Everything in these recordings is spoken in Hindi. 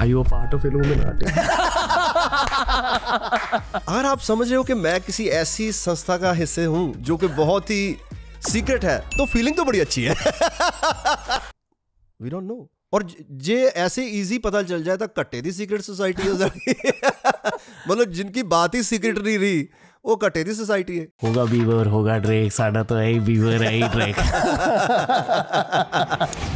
Are you a part of Illuminati? अगर आप समझ रहे हो कि मैं किसी ऐसी संस्था का हिस्से हूं जो कि बहुत ही सीक्रेट है तो फीलिंग तो बड़ी अच्छी है वी डोंट नो और जे ऐसे इजी पता चल जाए तो कट्टे दी सीक्रेट सोसाइटी हो जाती मतलब जिनकी बात ही सीक्रेट नहीं रही वो दी सोसाइटी है होगा बीवर होगा ड्रेक साडा तो है ही बीवर है ही ड्रेक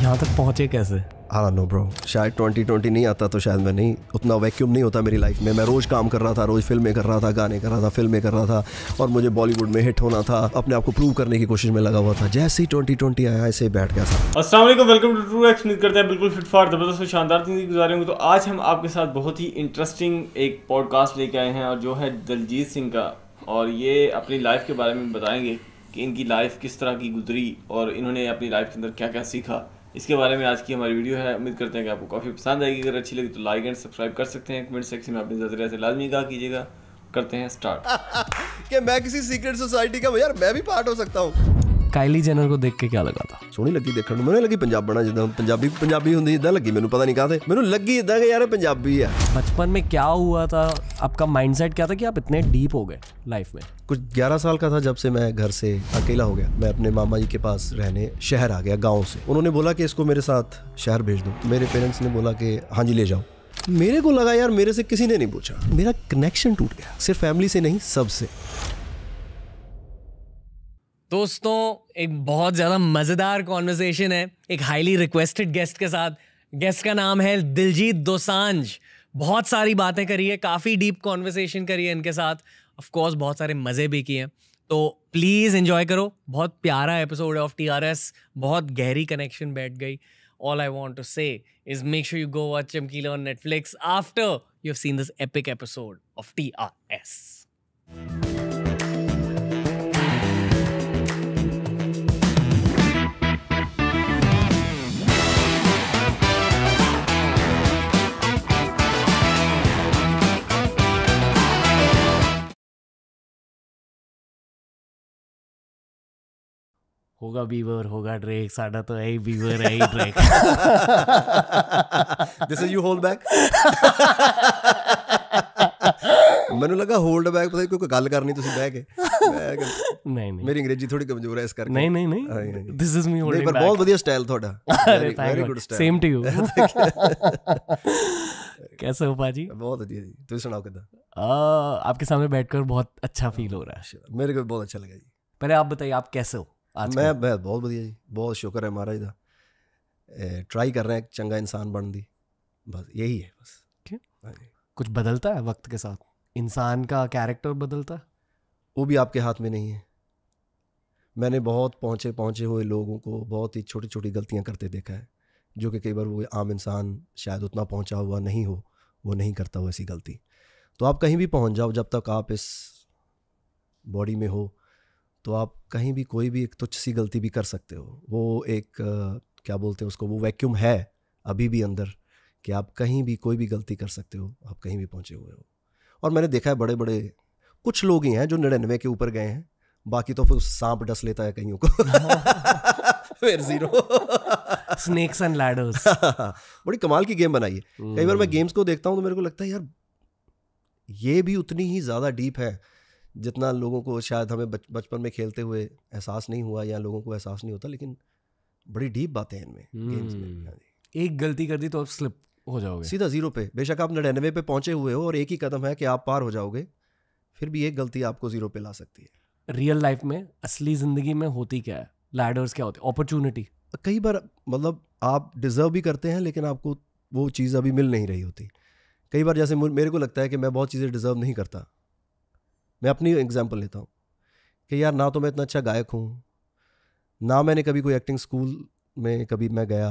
यहाँ तक पहुंचे कैसे आई नो ब्रो शायद 2020 नहीं आता तो शायद मैं नहीं उतना वैक्यूम नहीं होता मेरी लाइफ में मैं रोज़ काम कर रहा था रोज़ फिल्में कर रहा था गाने कर रहा था फिल्में कर रहा था और मुझे बॉलीवुड में हिट होना था अपने आप को प्रूव करने की कोशिश में लगा हुआ था जैसे ही ट्वेंटी ट्वेंटी आया ऐसे बैठ गया था वेलकम टू ट्रू एक्स उम्मीद करते हैं बिल्कुल फॉर ज़बरदस्त शानदार जिंदगी गुजारेंगे तो आज हम आपके साथ बहुत ही इंटरेस्टिंग एक पॉडकास्ट लेके आए हैं और जो है दलजीत सिंह का और ये अपनी लाइफ के बारे में बताएंगे कि इनकी लाइफ किस तरह की गुजरी और इन्होंने अपनी लाइफ के अंदर क्या क्या सीखा इसके बारे में आज की हमारी वीडियो है उम्मीद करते हैं कि आपको काफ़ी पसंद आएगी अगर अच्छी लगी तो लाइक एंड सब्सक्राइब कर सकते हैं कमेंट सेक्शन में अपनी नजरिया से लाजमी कहा कीजिएगा करते हैं स्टार्ट कि मैं किसी सीक्रेट सोसाइटी का यार मैं भी पार्ट हो सकता हूँ ਕਾਈਲੀ ਜੈਨਰ ਕੋ ਦੇਖ ਕੇ ਕੀ ਲਗਾ ਤਾ ਸੋਹਣੀ ਲੱਗੀ ਦੇਖਣ ਨੂੰ ਮੈਨੂੰ ਲੱਗੀ ਪੰਜਾਬਣਾ ਜਿੱਦਾਂ ਪੰਜਾਬੀ ਪੰਜਾਬੀ ਹੁੰਦੀ ਇਦਾਂ ਲੱਗੀ ਮੈਨੂੰ ਪਤਾ ਨਹੀਂ ਕਾਹਦੇ ਮੈਨੂੰ ਲੱਗੀ ਇਦਾਂ ਕਿ ਯਾਰ ਪੰਜਾਬੀ ਆ बचपन में क्या हुआ था आपका माइंडसेट क्या था कि आप इतने डीप हो गए लाइफ में कुछ 11 साल का था जब से मैं घर से अकेला हो गया मैं अपने मामा जी के पास रहने शहर आ गया गाँव से उन्होंने बोला कि इसको मेरे साथ शहर भेज दो मेरे पेरेंट्स ने बोला कि हाँ जी ले जाओ मेरे को लगा यार मेरे से किसी ने नहीं पूछा मेरा कनेक्शन टूट गया सिर्फ फैमिली से नहीं सबसे दोस्तों एक बहुत ज़्यादा मज़ेदार कॉन्वर्जेसन है एक हाईली रिक्वेस्टेड गेस्ट के साथ गेस्ट का नाम है दिलजीत दोसांझ बहुत सारी बातें करी है काफ़ी डीप कॉन्वर्सेशन करी है इनके साथ ऑफ कोर्स बहुत सारे मज़े भी किए हैं तो प्लीज़ इन्जॉय करो बहुत प्यारा एपिसोड है ऑफ टी आर एस बहुत गहरी कनेक्शन बैठ गई all I want to say is you go watch go Netflix after you Netflix seen this epic episode of T R S होगा बीवर होगा ड्रेक साडा तो है बीवर है ही Drake this is you hold back ਮੈਨੂੰ ਲੱਗਾ ਹੋਲਡ ਬੈਕ ਪਤਾ ਕੋਈ ਗੱਲ ਕਰਨੀ ਤੁਸੀਂ ਬਹਿ ਕੇ ਨਹੀਂ ਨਹੀਂ ਮੇਰੀ ਅੰਗਰੇਜ਼ੀ ਥੋੜੀ ਕਮਜ਼ੋਰ ਹੈ ਇਸ ਕਰਕੇ ਨਹੀਂ ਨਹੀਂ ਨਹੀਂ this is me holding back ਪਰ ਬਹੁਤ ਵਧੀਆ ਸਟਾਈਲ ਤੁਹਾਡਾ very good style same to you बहुत जी तुम सुनाओ कितना आपके सामने बैठकर बहुत अच्छा फील हो रहा है अच्छा, मेरे को बहुत अच्छा लगा जी पहले आप बताइए आप कैसे हो ਮੈਂ ਮੈਂ बहुत ਵਧੀਆ ਜੀ ਬਹੁਤ ਸ਼ੁਕਰ ਹੈ ਮਹਾਰਾਜ ਦਾ ट्राई कर रहे हैं चंगा इंसान बन दी बस यही है बस हाँ कुछ बदलता है वक्त के साथ इंसान का कैरेक्टर बदलता वो भी आपके हाथ में नहीं है मैंने बहुत पहुँचे पहुँचे हुए लोगों को बहुत ही छोटी छोटी गलतियाँ करते देखा है जो कि कई बार वो आम इंसान शायद उतना पहुँचा हुआ नहीं हो वो नहीं करता वो ऐसी गलती तो आप कहीं भी पहुँच जाओ जब तक आप इस बॉडी में हो तो आप कहीं भी कोई भी एक तुच्छ सी गलती भी कर सकते हो वो एक क्या बोलते हैं उसको वो वैक्यूम है अभी भी अंदर कि आप कहीं भी कोई भी गलती कर सकते हो आप कहीं भी पहुंचे हुए हो और मैंने देखा है बड़े बड़े कुछ लोग ही हैं जो निन्यानवे के ऊपर गए हैं बाकी तो फिर सांप डस लेता है कहीं को फिर जीरो स्नेक्स एंड लैडर्स बड़ी कमाल की गेम बनाई है कई बार मैं गेम्स hmm। को देखता हूँ तो मेरे को लगता है यार ये भी उतनी ही ज़्यादा डीप है जितना लोगों को शायद हमें बचपन में खेलते हुए एहसास नहीं हुआ या लोगों को एहसास नहीं होता लेकिन बड़ी डीप बातें हैं इनमें गेम्स में हम्म। हाँ एक गलती कर दी तो आप स्लिप हो जाओगे सीधा जीरो पे बेशक आप नड़िन्नवे पे पहुंचे हुए हो और एक ही कदम है कि आप पार हो जाओगे फिर भी एक गलती आपको जीरो पे ला सकती है रियल लाइफ में असली ज़िंदगी में होती क्या है लैडर्स क्या होते हैं अपॉर्चुनिटी कई बार मतलब आप डिज़र्व भी करते हैं लेकिन आपको वो चीज़ अभी मिल नहीं रही होती कई बार जैसे मेरे को लगता है कि मैं बहुत चीज़ें डिज़र्व नहीं करता मैं अपनी एग्जाम्पल लेता हूँ कि यार ना तो मैं इतना अच्छा गायक हूँ ना मैंने कभी कोई एक्टिंग स्कूल में कभी मैं गया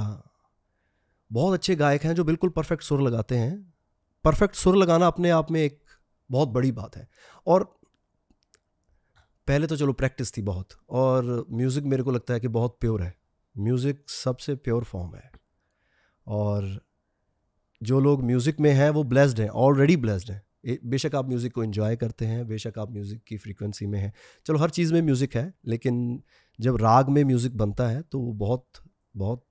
बहुत अच्छे गायक हैं जो बिल्कुल परफेक्ट सुर लगाते हैं परफेक्ट सुर लगाना अपने आप में एक बहुत बड़ी बात है और पहले तो चलो प्रैक्टिस थी बहुत और म्यूज़िक मेरे को लगता है कि बहुत प्योर है म्यूज़िक सबसे प्योर फॉर्म है और जो लोग म्यूज़िक में हैं वो ब्लेस्ड हैं ऑलरेडी ब्लेस्ड हैं बेशक आप म्यूज़िक को इन्जॉय करते हैं बेशक आप म्यूज़िक की फ्रीक्वेंसी में हैं चलो हर चीज़ में म्यूज़िक है लेकिन जब राग में म्यूज़िक बनता है तो वो बहुत बहुत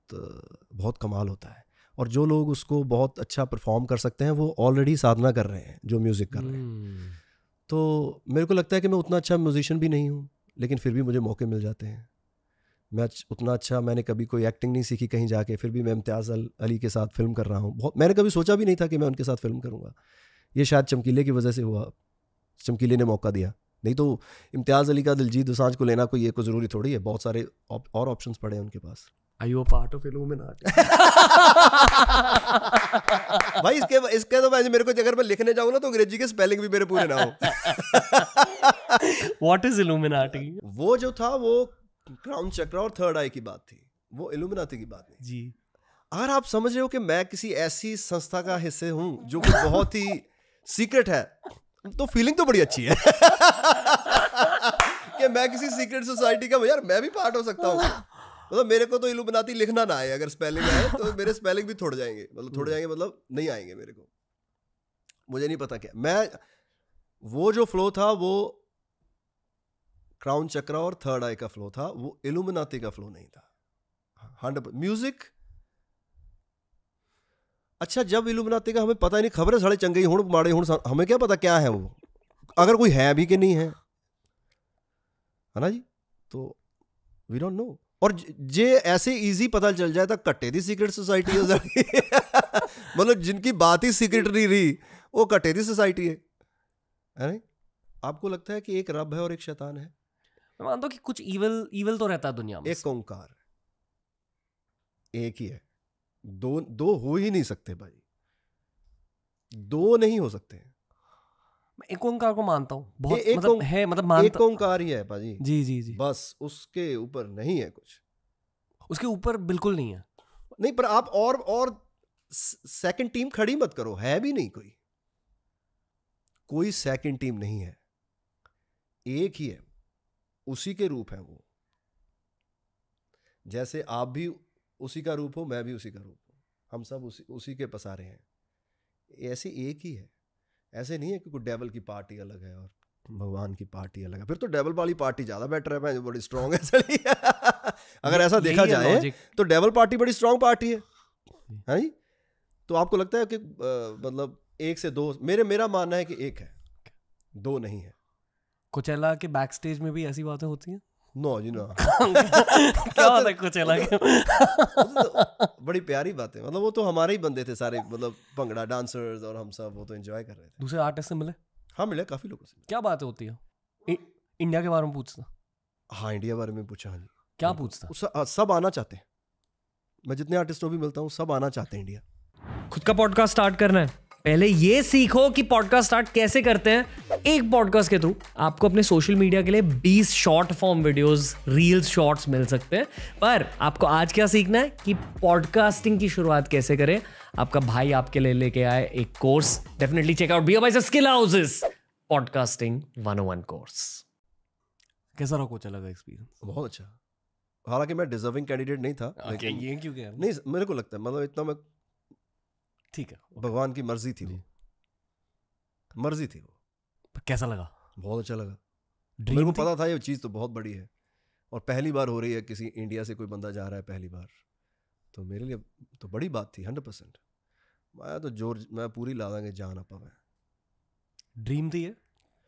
बहुत कमाल होता है और जो लोग उसको बहुत अच्छा परफॉर्म कर सकते हैं वो ऑलरेडी साधना कर रहे हैं जो म्यूज़िक कर रहे हैं हम्म। तो मेरे को लगता है कि मैं उतना अच्छा म्यूज़िशियन भी नहीं हूँ लेकिन फिर भी मुझे मौके मिल जाते हैं मैं उतना अच्छा मैंने कभी कोई एक्टिंग नहीं सीखी कहीं जाके फिर भी मैं इम्तियाज़ अली के साथ फिल्म कर रहा हूँ बहुत मैंने कभी सोचा भी नहीं था कि मैं उनके साथ फिल्म करूँगा ये शायद चमकीले की वजह से हुआ चमकीले ने मौका दिया नहीं तो इम्तियाज़ अली का दिलजीत दोसांझ को लेना कोई ये को ज़रूरी थोड़ी है बहुत सारे और ऑप्शंस पड़े हैं उनके पास I you part of Illuminati भाई इसके इसके तो मैं मेरे को अगर मैं लिखने जाऊँ ना तो अंग्रेजी के स्पेलिंग भी मेरे पूरे ना हो वॉट इज इलूमिनाटी वो जो था वो क्राउन चक्र और थर्ड आई की बात थी वो इलूमिनाटी की बात नहीं जी अगर आप समझ रहे हो कि मैं किसी ऐसी संस्था का हिस्से हूँ जो कि बहुत ही सीक्रेट है तो फीलिंग तो बड़ी अच्छी है कि मैं किसी सीक्रेट सोसाइटी का यार मैं भी पार्ट हो सकता हूँ मतलब मेरे को तो बनाती लिखना ना आए अगर स्पेलिंग आए तो मेरे स्पेलिंग भी थोड़ जाएंगे मतलब थोड़ जाएंगे मतलब नहीं आएंगे मेरे को मुझे नहीं पता क्या मैं वो जो फ्लो था वो क्राउन चक्रा और थर्ड आई का फ्लो था वो इलुमिनाती का फ्लो नहीं था हंड्रेड म्यूजिक अच्छा जब बनाते का हमें पता ही नहीं खबर है साढ़े चंगे हूँ माड़े हूँ हमें क्या पता क्या है वो अगर कोई है भी कि नहीं है है ना जी तो वी डोंट नो और जे ऐसे इजी पता चल जाए तो कट्टे दी सीक्रेट सोसाइटी है मतलब जिनकी बात ही सीक्रेट नहीं रही वो कट्टे दी सोसाइटी है है ना आपको लगता है कि एक रब है और एक शैतान है मैं मानता हूँ कि कुछ इवल इवल तो रहता है दुनिया में एक ओंकार एक ही है दो दो हो ही नहीं सकते भाई दो नहीं हो सकते एक ओंकार को मानता हूँ बहुत एक मतलब है मतलब एक ओंकार ही है भाजी जी जी जी बस उसके ऊपर नहीं है कुछ उसके ऊपर बिल्कुल नहीं है नहीं पर आप और और सेकंड टीम खड़ी मत करो है भी नहीं कोई कोई सेकंड टीम नहीं है एक ही है उसी के रूप है वो जैसे आप भी उसी का रूप हो मैं भी उसी का रूप हूँ हम सब उसी उसी के पसारे हैं ऐसे एक ही है ऐसे नहीं है कि कोई डेवल की पार्टी अलग है और भगवान की पार्टी अलग है फिर तो डेवल वाली पार्टी ज़्यादा बेटर है मैं बड़ी स्ट्रांग है सर अगर ऐसा देखा जाए तो डेवल पार्टी बड़ी स्ट्रांग पार्टी है है तो आपको लगता है कि मतलब एक से दो मेरे मेरा मानना है कि एक है दो नहीं है अला के बैक स्टेज में भी ऐसी बातें होती हैं नो जी ना क्या होता है कुछ अलग मतलब, मतलब तो बड़ी प्यारी बात है मतलब वो तो हमारे ही बंदे थे सारे मतलब भंगड़ा डांसर्स और हम सब वो तो एंजॉय कर रहे थे दूसरे आर्टिस्ट से मिले हाँ मिले काफ़ी लोगों से क्या बातें होती है इ- इंडिया के बारे में पूछता हाँ इंडिया के बारे में पूछा हाँ जी क्या पूछता हाँ, सब आना चाहते हैं मैं जितने आर्टिस्टों भी मिलता हूँ सब आना चाहते हैं इंडिया खुद का पॉडकास्ट स्टार्ट करना है पहले ये सीखो कि पॉडकास्ट स्टार्ट कैसे करते हैं एक पॉडकास्ट के थ्रू आपको अपने सोशल मीडिया के लिए 20 short form videos reels shorts मिल सकते हैं पर आपको आज क्या सीखना है कि पॉडकास्टिंग की शुरुआत कैसे करें आपका भाई आपके लिए लेके आए एक course definitely check out B by skill houses podcasting one one course कैसा रहा अच्छा कोच लगा एक्सपीरियंस बहुत अच्छा हालांकि मैं डिजर्विंग कैंडिडेट नहीं था okay. ये क्यों नहीं मेरे को लगता है मतलब इतना मैं ठीक है भगवान की मर्जी थी वो मर्जी थी वो कैसा लगा बहुत अच्छा लगा मेरे को पता था ये चीज़ तो बहुत बड़ी है और पहली बार हो रही है किसी इंडिया से कोई बंदा जा रहा है पहली बार तो मेरे लिए तो बड़ी बात थी हंड्रेड परसेंट मैं तो जोर मैं पूरी ला देंगे जान आप ड्रीम थी ये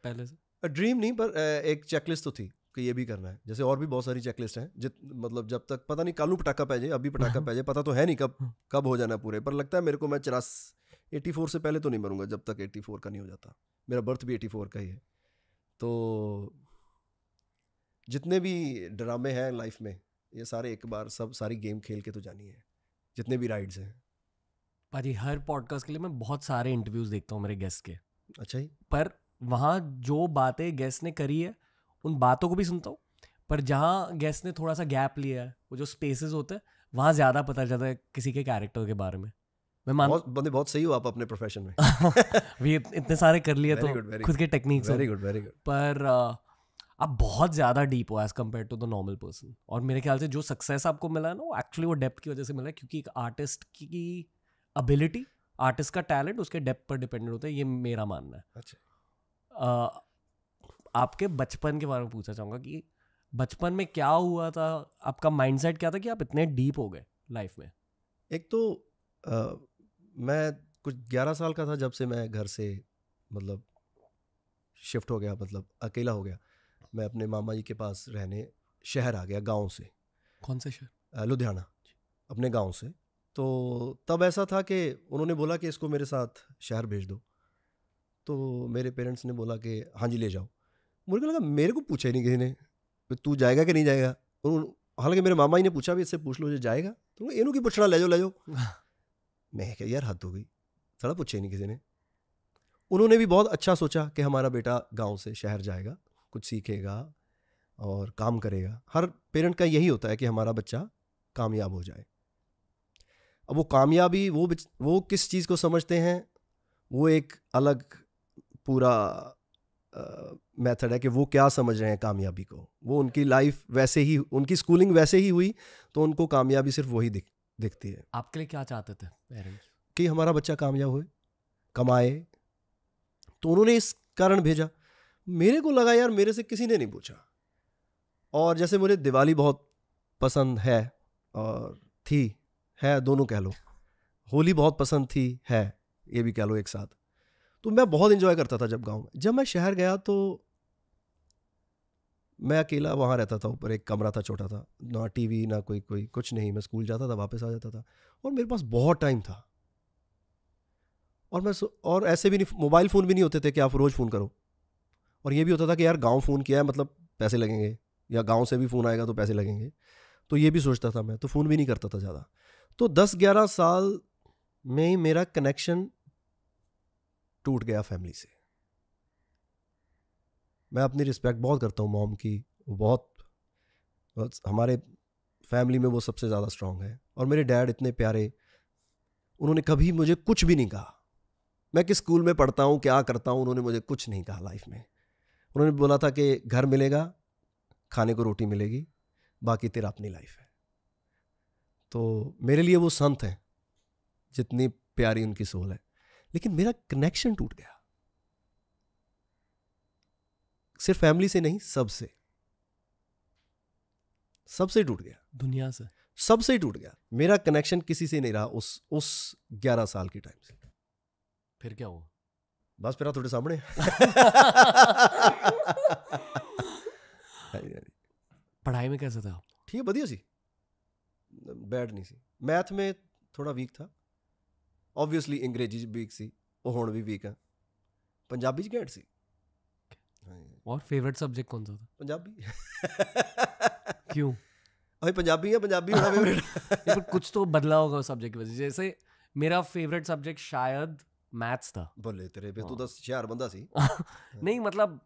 पहले से ड्रीम नहीं पर एक चेकलिस्ट तो थी कि ये भी करना है जैसे और भी बहुत सारी चेकलिस्ट हैं जित मतलब जब तक पता नहीं कालू पटाखा पै जाए अभी पटाखा हाँ। पै जाए पता तो है नहीं कब हाँ। कब हो जाना पूरे पर लगता है मेरे को मैं चरास एटी फोर से पहले तो नहीं मरूंगा जब तक एट्टी फोर का नहीं हो जाता मेरा बर्थ भी एटी फोर का ही है तो जितने भी ड्रामे हैं लाइफ में ये सारे एक बार सब सारी गेम खेल के तो जानी है जितने भी राइड्स हैं भाजी हर पॉडकास्ट के लिए मैं बहुत सारे इंटरव्यूज देखता हूँ मेरे गेस्ट के अच्छा ही पर वहाँ जो बातें गेस्ट ने करी है उन बातों को भी सुनता हूँ पर जहाँ गेस्ट ने थोड़ा सा गैप लिया है वो जो स्पेसेस होते हैं वहाँ ज़्यादा पता चलता है किसी के कैरेक्टर के बारे में मैं मान बंदे बहुत सही हो आप अपने प्रोफेशन में भी इतने सारे कर लिए तो good, खुद के techniques very good very good पर आप बहुत ज़्यादा डीप हो as compare to the normal person और मेरे ख्याल से जो सक्सेस आपको मिला है ना वो एक्चुअली वो डेप्थ की वजह से मिला है क्योंकि एक आर्टिस्ट की अबिलिटी आर्टिस्ट का टैलेंट उसके डेप्थ पर डिपेंडेंट होता है ये मेरा मानना है अच्छा आपके बचपन के बारे में पूछना चाहूँगा कि बचपन में क्या हुआ था आपका माइंडसेट क्या था कि आप इतने डीप हो गए लाइफ में एक तो आ, मैं कुछ ग्यारह साल का था जब से मैं घर से मतलब शिफ्ट हो गया मतलब अकेला हो गया मैं अपने मामा जी के पास रहने शहर आ गया गांव से कौन से शहर लुधियाना अपने गांव से तो तब ऐसा था कि उन्होंने बोला कि इसको मेरे साथ शहर भेज दो तो मेरे पेरेंट्स ने बोला कि हाँ जी ले जाओ मुझे लगा मेरे को पूछा ही नहीं किसी ने तू जाएगा कि नहीं जाएगा और हालांकि मेरे मामा ही ने पूछा भी इससे पूछ लो जो जाएगा तो इनू की पूछना ले जाओ ले जाओ मैं क्या यार हद हो गई सड़ा पूछा ही नहीं किसी ने उन्होंने भी बहुत अच्छा सोचा कि हमारा बेटा गांव से शहर जाएगा कुछ सीखेगा और काम करेगा हर पेरेंट का यही होता है कि हमारा बच्चा कामयाब हो जाए अब वो कामयाबी वो वो किस चीज़ को समझते हैं वो एक अलग पूरा मेथड है कि वो क्या समझ रहे हैं कामयाबी को वो उनकी लाइफ वैसे ही उनकी स्कूलिंग वैसे ही हुई तो उनको कामयाबी सिर्फ वही दिख दिखती है आपके लिए क्या चाहते थे पेरेंट्स कि हमारा बच्चा कामयाब हो कमाए तो उन्होंने इस कारण भेजा मेरे को लगा यार मेरे से किसी ने नहीं पूछा और जैसे मुझे दिवाली बहुत पसंद है और थी है दोनों कह लो होली बहुत पसंद थी है ये भी कह लो एक साथ तो मैं बहुत इन्जॉय करता था जब गाँव में जब मैं शहर गया तो मैं अकेला वहाँ रहता था ऊपर एक कमरा था छोटा था ना टीवी ना कोई कोई कुछ नहीं मैं स्कूल जाता था वापस आ जाता था और मेरे पास बहुत टाइम था और मैं और ऐसे भी नहीं मोबाइल फ़ोन भी नहीं होते थे कि आप रोज़ फ़ोन करो और ये भी होता था कि यार गांव फ़ोन किया है मतलब पैसे लगेंगे या गांव से भी फ़ोन आएगा तो पैसे लगेंगे तो ये भी सोचता था मैं तो फ़ोन भी नहीं करता था ज़्यादा तो दस ग्यारह साल में ही मेरा कनेक्शन टूट गया फैमिली से मैं अपनी रिस्पेक्ट बहुत करता हूँ मॉम की वो बहुत, बहुत हमारे फैमिली में वो सबसे ज़्यादा स्ट्रांग है और मेरे डैड इतने प्यारे उन्होंने कभी मुझे कुछ भी नहीं कहा मैं किस स्कूल में पढ़ता हूँ क्या करता हूँ उन्होंने मुझे कुछ नहीं कहा लाइफ में उन्होंने बोला था कि घर मिलेगा खाने को रोटी मिलेगी बाकी तेरा अपनी लाइफ है तो मेरे लिए वो संत हैं जितनी प्यारी उनकी सोल है लेकिन मेरा कनेक्शन टूट गया सिर्फ फैमिली से नहीं सबसे सबसे टूट गया दुनिया से सबसे टूट गया मेरा कनेक्शन किसी से नहीं रहा उस उस ग्यारह साल के टाइम से फिर क्या हुआ बस फिर थोड़े सामने पढ़ाई में कैसा था ठीक है बढ़िया सी बैड नहीं सी मैथ में थोड़ा वीक था ऑब्वियसली अंग्रेजी वीक सी ਉਹ ਹੁਣ ਵੀ ਵੀਕ ਆ ਪੰਜਾਬੀ ਚ हाँ। और फेवरेट सब्जेक्ट कौन सा था पंजाबी क्यों अभी पंजाबी है पंजाबी होना फेवरेट पर कुछ तो बदला होगा उस सब्जेक्ट की वजह से जैसे मेरा फेवरेट सब्जेक्ट शायद मैथ्स था बोले तेरे पे तू तो हाँ। शहर बंदा सी नहीं मतलब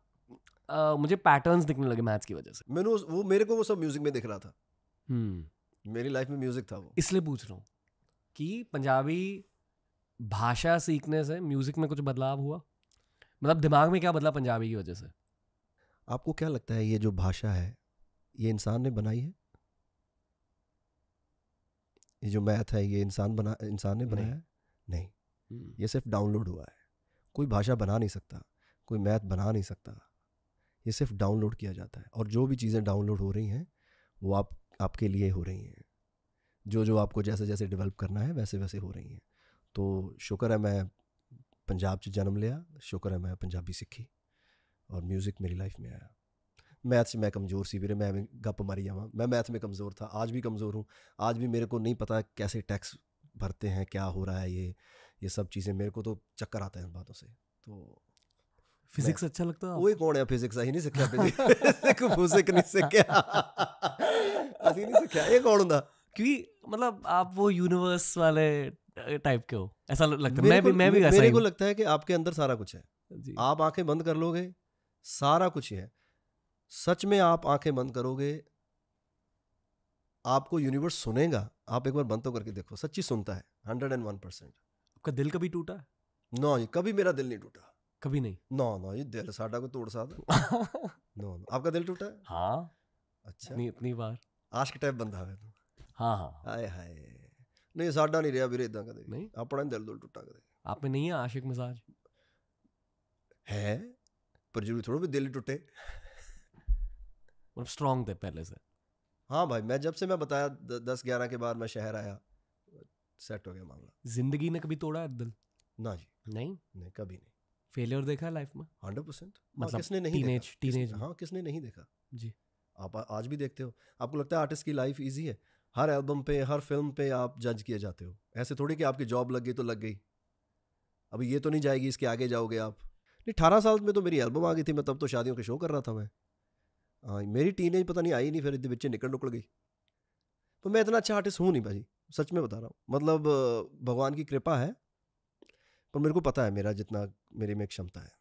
मुझे पैटर्न्स दिखने लगे मैथ्स की वजह से मैंने वो मेरे को वो सब म्यूजिक में दिख रहा था हम्म। मेरी लाइफ में म्यूजिक था वो इसलिए पूछ रहा हूँ कि पंजाबी भाषा सीखने से म्यूजिक में कुछ बदलाव हुआ मतलब दिमाग में क्या बदला पंजाबी की वजह से आपको क्या लगता है ये जो भाषा है ये इंसान ने बनाई है ये जो मैथ है ये इंसान बना इंसान ने बनाया है नहीं हम्म। ये सिर्फ डाउनलोड हुआ है कोई भाषा बना नहीं सकता कोई मैथ बना नहीं सकता ये सिर्फ डाउनलोड किया जाता है और जो भी चीज़ें डाउनलोड हो रही हैं वो आप आपके लिए हो रही हैं जो जो आपको जैसे जैसे डेवलप करना है वैसे वैसे हो रही हैं तो शुक्र है मैं पंजाब जन्म लिया शुक्र है मैं पंजाबी सीखी और म्यूजिक मेरी लाइफ में आया मैथ्स मैं कमज़ोर सी वीरे मैं गप मारी जावा मैं मैथ में कमज़ोर था आज भी कमज़ोर हूँ आज भी मेरे को नहीं पता कैसे टैक्स भरते हैं क्या हो रहा है ये ये सब चीज़ें मेरे को तो चक्कर आता है इन बातों से तो फिजिक्स अच्छा लगता है वही कौन है फिजिक्स अही नहीं सीखा फिजिक फिजिक नहीं सीखा अभी नहीं सीखा ये कौन ਹੁੰਦਾ क्योंकि मतलब आप वो यूनिवर्स वाले टाइप के हो ऐसा लगता है मैं भी मैं भी ऐसा मेरे को लगता है कि आपके अंदर सारा कुछ है आप आंखें बंद कर लोगे सारा कुछ है सच में आप आंखें बंद करोगे आपको यूनिवर्स सुनेगा आप एक बार बंद तो करके देखो सच्ची सुनता है हंड्रेड एंड वन परसेंट आपका दिल कभी टूटा नो no, ये कभी मेरा दिल नहीं टूटा कभी नहीं नो नो no, ये दिल साडा को तोड़ साधा नो नो आपका दिल टूटा है हाँ अच्छा नहीं इतनी बार आज के टाइप बंदा है हाँ हाँ हाय हाय ਨਹੀਂ ਸਾਡਾ ਨਹੀਂ ਰਿਹਾ ਵੀਰੇ ਇਦਾਂ ਕਦੇ ਨਹੀਂ ਆਪਣਾ ਦਿਲ ਦੁਲ ਟੁੱਟਾ ਕਦੇ ਆਪ ਨਹੀਂ ਹੈ ਆਸ਼ਿਕ ਮਿਜ਼ਾਜ ਹੈ पर जरूरी थोड़ा भी दिल टूटे मतलब स्ट्रांग थे पहले से हाँ भाई मैं जब से मैं बताया द, दस ग्यारह के बाद मैं शहर आया सेट हो गया मामला जिंदगी ने कभी तोड़ा है दिल ना जी नहीं नहीं कभी नहीं फेलियर देखा लाइफ में हंड्रेड हाँ, परसेंट मतलब किसने नहीं टीनेज, देखा टीनेज किसने, हाँ किसने नहीं देखा जी आप आज भी देखते हो आपको लगता है आर्टिस्ट की लाइफ ईजी है हर एल्बम पे हर फिल्म पे आप जज किए जाते हो ऐसे थोड़ी कि आपकी जॉब लग गई तो लग गई अभी ये तो नहीं जाएगी इसके आगे जाओगे आप नहीं अठारह साल में तो मेरी एल्बम आ गई थी मैं तब तो शादियों के शो कर रहा था मैं हाँ मेरी टीन पता नहीं आई नहीं फिर बच्चे निकल निकल गई तो मैं इतना अच्छा आर्टिस्ट हूँ नहीं भाजी सच में बता रहा हूँ मतलब भगवान की कृपा है पर मेरे को पता है मेरा जितना मेरे में क्षमता है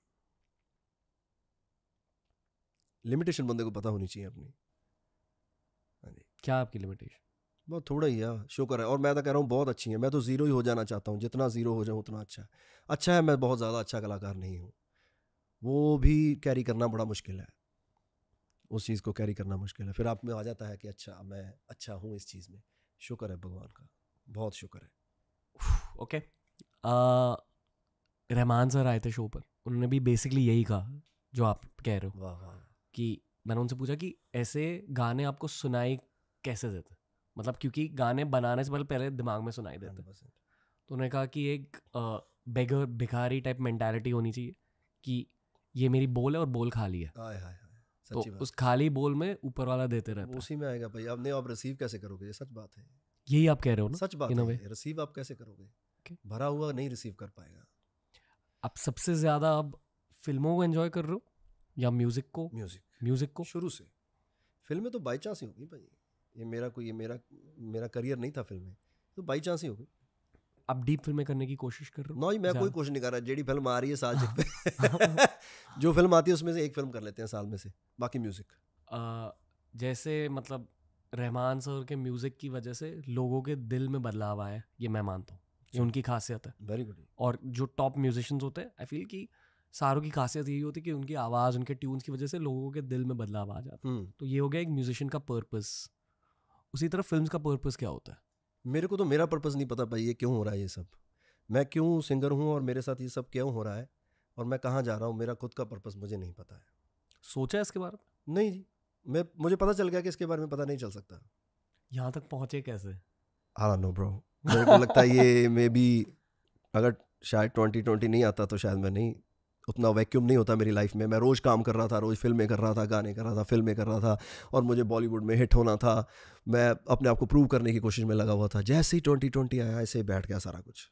लिमिटेशन बंदे को पता होनी चाहिए अपनी हाँ क्या आपकी लिमिटेशन बहुत थोड़ा ही है शुक्र है और मैं तो कह रहा हूँ बहुत अच्छी है मैं तो ज़ीरो ही हो जाना चाहता हूँ जितना ज़ीरो हो जाऊँ उतना अच्छा है अच्छा है मैं बहुत ज़्यादा अच्छा कलाकार नहीं हूँ वो भी कैरी करना बड़ा मुश्किल है उस चीज़ को कैरी करना मुश्किल है फिर आप में आ जाता है कि अच्छा मैं अच्छा हूँ इस चीज़ में शुक्र है भगवान का बहुत शुक्र है ओके रहमान सर आए थे शो पर उन्होंने भी बेसिकली यही कहा जो आप कह रहे हो वाह वाह कि मैंने उनसे पूछा कि ऐसे गाने आपको सुनाई कैसे देते मतलब क्योंकि गाने बनाने से पहले पहले दिमाग में सुनाई देते तो उन्होंने कहा कि एक बेगर भिखारी टाइप मैंटेलिटी होनी चाहिए कि ये मेरी बोल है और बोल खाली है आए, आए, आए, तो उस खाली बोल में ऊपर वाला देते रहते उसी में आएगा भाई आप नहीं आप रिसीव कैसे करोगे ये सच बात है यही आप कह रहे हो ना सच बात है रिसीव आप कैसे करोगे okay. भरा हुआ नहीं रिसीव कर पाएगा आप सबसे ज़्यादा अब फिल्मों को एंजॉय कर रहे हो या म्यूज़िक को म्यूज़िक म्यूज़िक को शुरू से फिल्में तो बाई चांस ही होगी भाई ये मेरा कोई ये मेरा मेरा करियर नहीं था फिल्में तो बाई चांस ही हो गई अब डीप फिल्में करने की कोशिश कर रहा हूँ मैं कोई कोशिश नहीं कर रहा जेडी फिल्म आ रही है साल पे जो फिल्म आती है उसमें से एक फिल्म कर लेते हैं साल में से बाकी म्यूज़िक जैसे मतलब रहमान सर के म्यूज़िक की वजह से लोगों के दिल में बदलाव आया ये मैं मानता हूँ ये उनकी खासियत है वेरी गुड और जो टॉप म्यूजिशियंस होते हैं आई फील कि सारों की खासियत यही होती है कि उनकी आवाज़ उनके ट्यून्स की वजह से लोगों के दिल में बदलाव आ जाता है हम्म। तो ये हो गया एक म्यूजिशियन का पर्पज़ उसी तरह फिल्म का पर्पज़ क्या होता है मेरे को तो मेरा पर्पज़ नहीं पता भाई ये क्यों हो रहा है ये सब मैं क्यों सिंगर हूँ और मेरे साथ ये सब क्यों हो रहा है और मैं कहाँ जा रहा हूँ मेरा खुद का पर्पज़ मुझे नहीं पता है सोचा है इसके बारे में नहीं जी मैं मुझे पता चल गया कि इसके बारे में पता नहीं चल सकता यहाँ तक पहुँचे कैसे हाँ नो ब्रो मेरे को लगता है ये मे बी अगर शायद ट्वेंटी ट्वेंटी नहीं आता तो शायद मैं नहीं उतना वैक्यूम नहीं होता मेरी लाइफ में मैं रोज़ काम कर रहा था रोज़ फिल्में कर रहा था गाने कर रहा था फिल्में कर रहा था और मुझे बॉलीवुड में हिट होना था मैं अपने आप को प्रूव करने की कोशिश में लगा हुआ था जैसे ही ट्वेंटी ट्वेंटी आया ऐसे ही बैठ गया सारा कुछ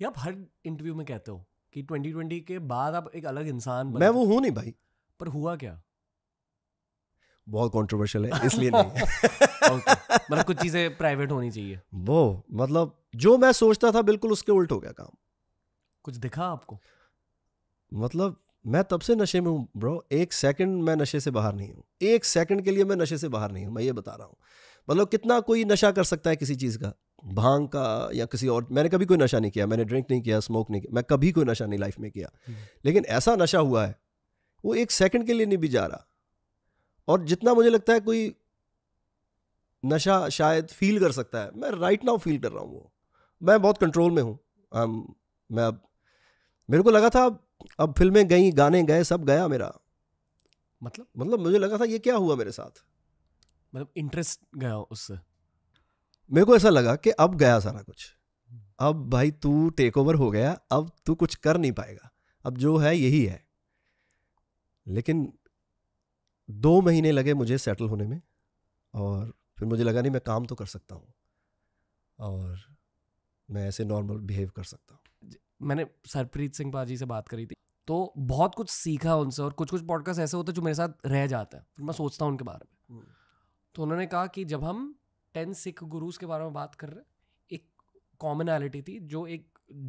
ये आप हर इंटरव्यू में कहते हो कि ट्वेंटी ट्वेंटी के बाद आप एक अलग इंसान मैं वो हूँ नहीं भाई पर हुआ क्या बहुत कॉन्ट्रोवर्शियल है इसलिए नहीं okay. मतलब कुछ चीज़ें प्राइवेट होनी चाहिए वो मतलब जो मैं सोचता था बिल्कुल उसके उल्ट हो गया काम कुछ दिखा आपको मतलब मैं तब से नशे में हूँ ब्रो एक सेकंड मैं नशे से बाहर नहीं हूँ एक सेकंड के लिए मैं नशे से बाहर नहीं हूँ मैं ये बता रहा हूँ मतलब कितना कोई नशा कर सकता है किसी चीज़ का भांग का या किसी और मैंने कभी कोई नशा नहीं किया मैंने ड्रिंक नहीं किया स्मोक नहीं किया मैं कभी कोई नशा नहीं लाइफ में किया हम्म। लेकिन ऐसा नशा हुआ है वो एक सेकंड के लिए नहीं भी जा रहा और जितना मुझे लगता है कोई नशा शायद फील कर सकता है मैं राइट नाउ फील कर रहा हूँ वो मैं बहुत कंट्रोल में हूँ मैं अब मेरे को लगा था अब फिल्में गई गाने गए सब गया मेरा मतलब मतलब मुझे लगा था ये क्या हुआ मेरे साथ मतलब इंटरेस्ट गया उससे मेरे को ऐसा लगा कि अब गया सारा कुछ हम्म। अब भाई तू टेक ओवर हो गया अब तू कुछ कर नहीं पाएगा अब जो है यही है लेकिन दो महीने लगे मुझे सेटल होने में और फिर मुझे लगा नहीं मैं काम तो कर सकता हूँ और मैं ऐसे नॉर्मल बिहेव कर सकता हूँ मैंने सरप्रीत सिंह पाजी से बात करी थी तो बहुत कुछ सीखा उनसे और कुछ कुछ पॉडकास्ट ऐसे होते हैं जो मेरे साथ रह जाता है फिर मैं सोचता हूँ उनके बारे में हम्म। तो उन्होंने कहा कि जब हम टेन सिख गुरुज के बारे में बात कर रहे एक कॉमनैलिटी थी जो एक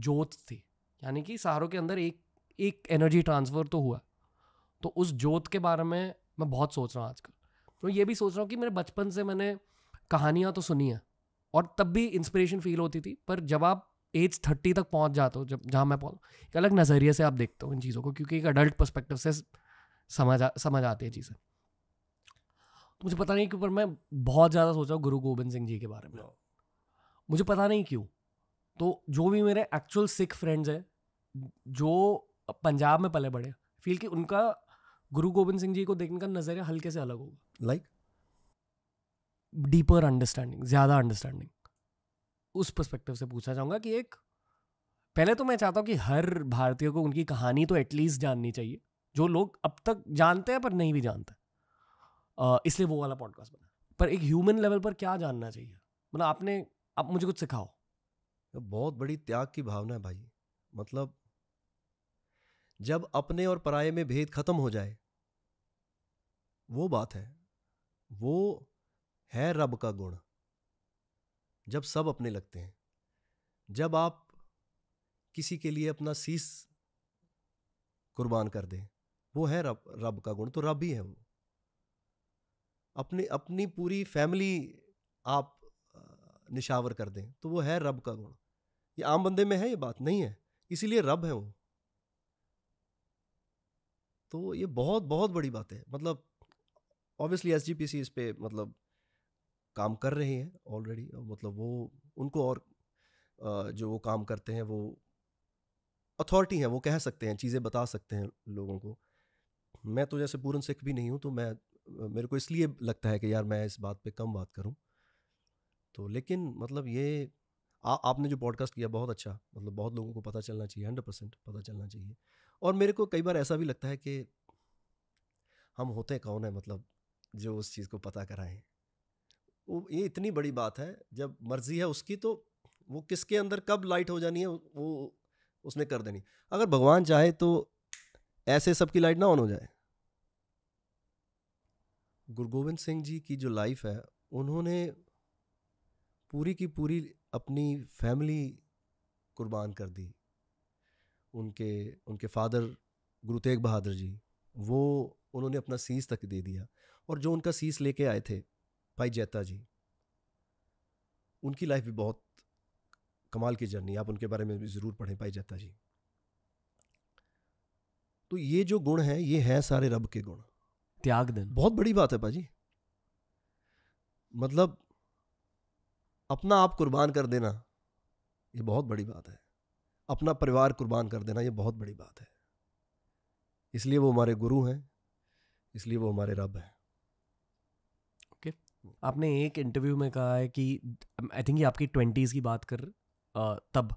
जोत थी यानी कि सारों के अंदर एक एक एनर्जी ट्रांसफ़र तो हुआ तो उस जोत के बारे में मैं बहुत सोच रहा हूँ आजकल तो ये भी सोच रहा हूँ कि मेरे बचपन से मैंने कहानियाँ तो सुनी हैं और तब भी इंस्पिरेशन फील होती थी पर जब आप एज थर्टी तक पहुंच जाता हूँ जब जहाँ मैं पहुँच एक अलग नज़रिए से आप देखते हो इन चीज़ों को क्योंकि एक अडल्ट परस्पेक्टिव से समझ आ, समझ आती है चीज़ें तो मुझे पता नहीं क्यों पर मैं बहुत ज़्यादा सोचा गुरु गोविंद सिंह जी के बारे में मुझे पता नहीं क्यों तो जो भी मेरे एक्चुअल सिख फ्रेंड्स हैं जो पंजाब में पले बड़े फील कि उनका गुरु गोविंद सिंह जी को देखने का नज़रिया हल्के से अलग होगा लाइक डीपर अंडरस्टैंडिंग ज़्यादा अंडरस्टैंडिंग उस पर्सपेक्टिव से पूछना चाहूँगा कि एक पहले तो मैं चाहता हूँ कि हर भारतीय को उनकी कहानी तो एटलीस्ट जाननी चाहिए जो लोग अब तक जानते हैं पर नहीं भी जानते इसलिए वो वाला पॉडकास्ट बना पर एक ह्यूमन लेवल पर क्या जानना चाहिए मतलब आपने आप मुझे कुछ सिखाओ बहुत बड़ी त्याग की भावना है भाई मतलब जब अपने और पराये में भेद खत्म हो जाए वो बात है वो है रब का गुण जब सब अपने लगते हैं जब आप किसी के लिए अपना शीस कुर्बान कर दें वो है रब रब का गुण तो रब ही है वो अपने अपनी पूरी फैमिली आप निशावर कर दें तो वो है रब का गुण ये आम बंदे में है ये बात नहीं है इसीलिए रब है वो तो ये बहुत बहुत बड़ी बात है मतलब obviously S G P C इस पर मतलब काम कर रहे हैं ऑलरेडी मतलब वो उनको और जो वो काम करते हैं वो अथॉरिटी हैं वो कह सकते हैं चीज़ें बता सकते हैं लोगों को मैं तो जैसे पूरन सिख भी नहीं हूँ तो मैं मेरे को इसलिए लगता है कि यार मैं इस बात पे कम बात करूँ तो लेकिन मतलब ये आ, आपने जो पॉडकास्ट किया बहुत अच्छा मतलब बहुत लोगों को पता चलना चाहिए हंड्रेड परसेंट पता चलना चाहिए और मेरे को कई बार ऐसा भी लगता है कि हम होते कौन है मतलब जो उस चीज़ को पता कराएं वो ये इतनी बड़ी बात है जब मर्जी है उसकी तो वो किसके अंदर कब लाइट हो जानी है वो उसने कर देनी अगर भगवान चाहे तो ऐसे सबकी लाइट ना ऑन हो जाए गुरु गोविंद सिंह जी की जो लाइफ है उन्होंने पूरी की पूरी अपनी फैमिली कुर्बान कर दी उनके उनके फादर गुरु तेग बहादुर जी वो उन्होंने अपना सीस तक दे दिया और जो उनका सीस लेके आए थे भाई जैता जी उनकी लाइफ भी बहुत कमाल की जर्नी आप उनके बारे में भी ज़रूर पढ़ें भाई जैता जी तो ये जो गुण है ये है सारे रब के गुण त्याग दिन बहुत बड़ी बात है भाजी मतलब अपना आप कुर्बान कर देना ये बहुत बड़ी बात है अपना परिवार कुर्बान कर देना ये बहुत बड़ी बात है इसलिए वो हमारे गुरु हैं इसलिए वो हमारे रब हैं आपने एक इंटरव्यू में कहा है कि आई थिंक ये आपकी ट्वेंटीज़ की बात कर तब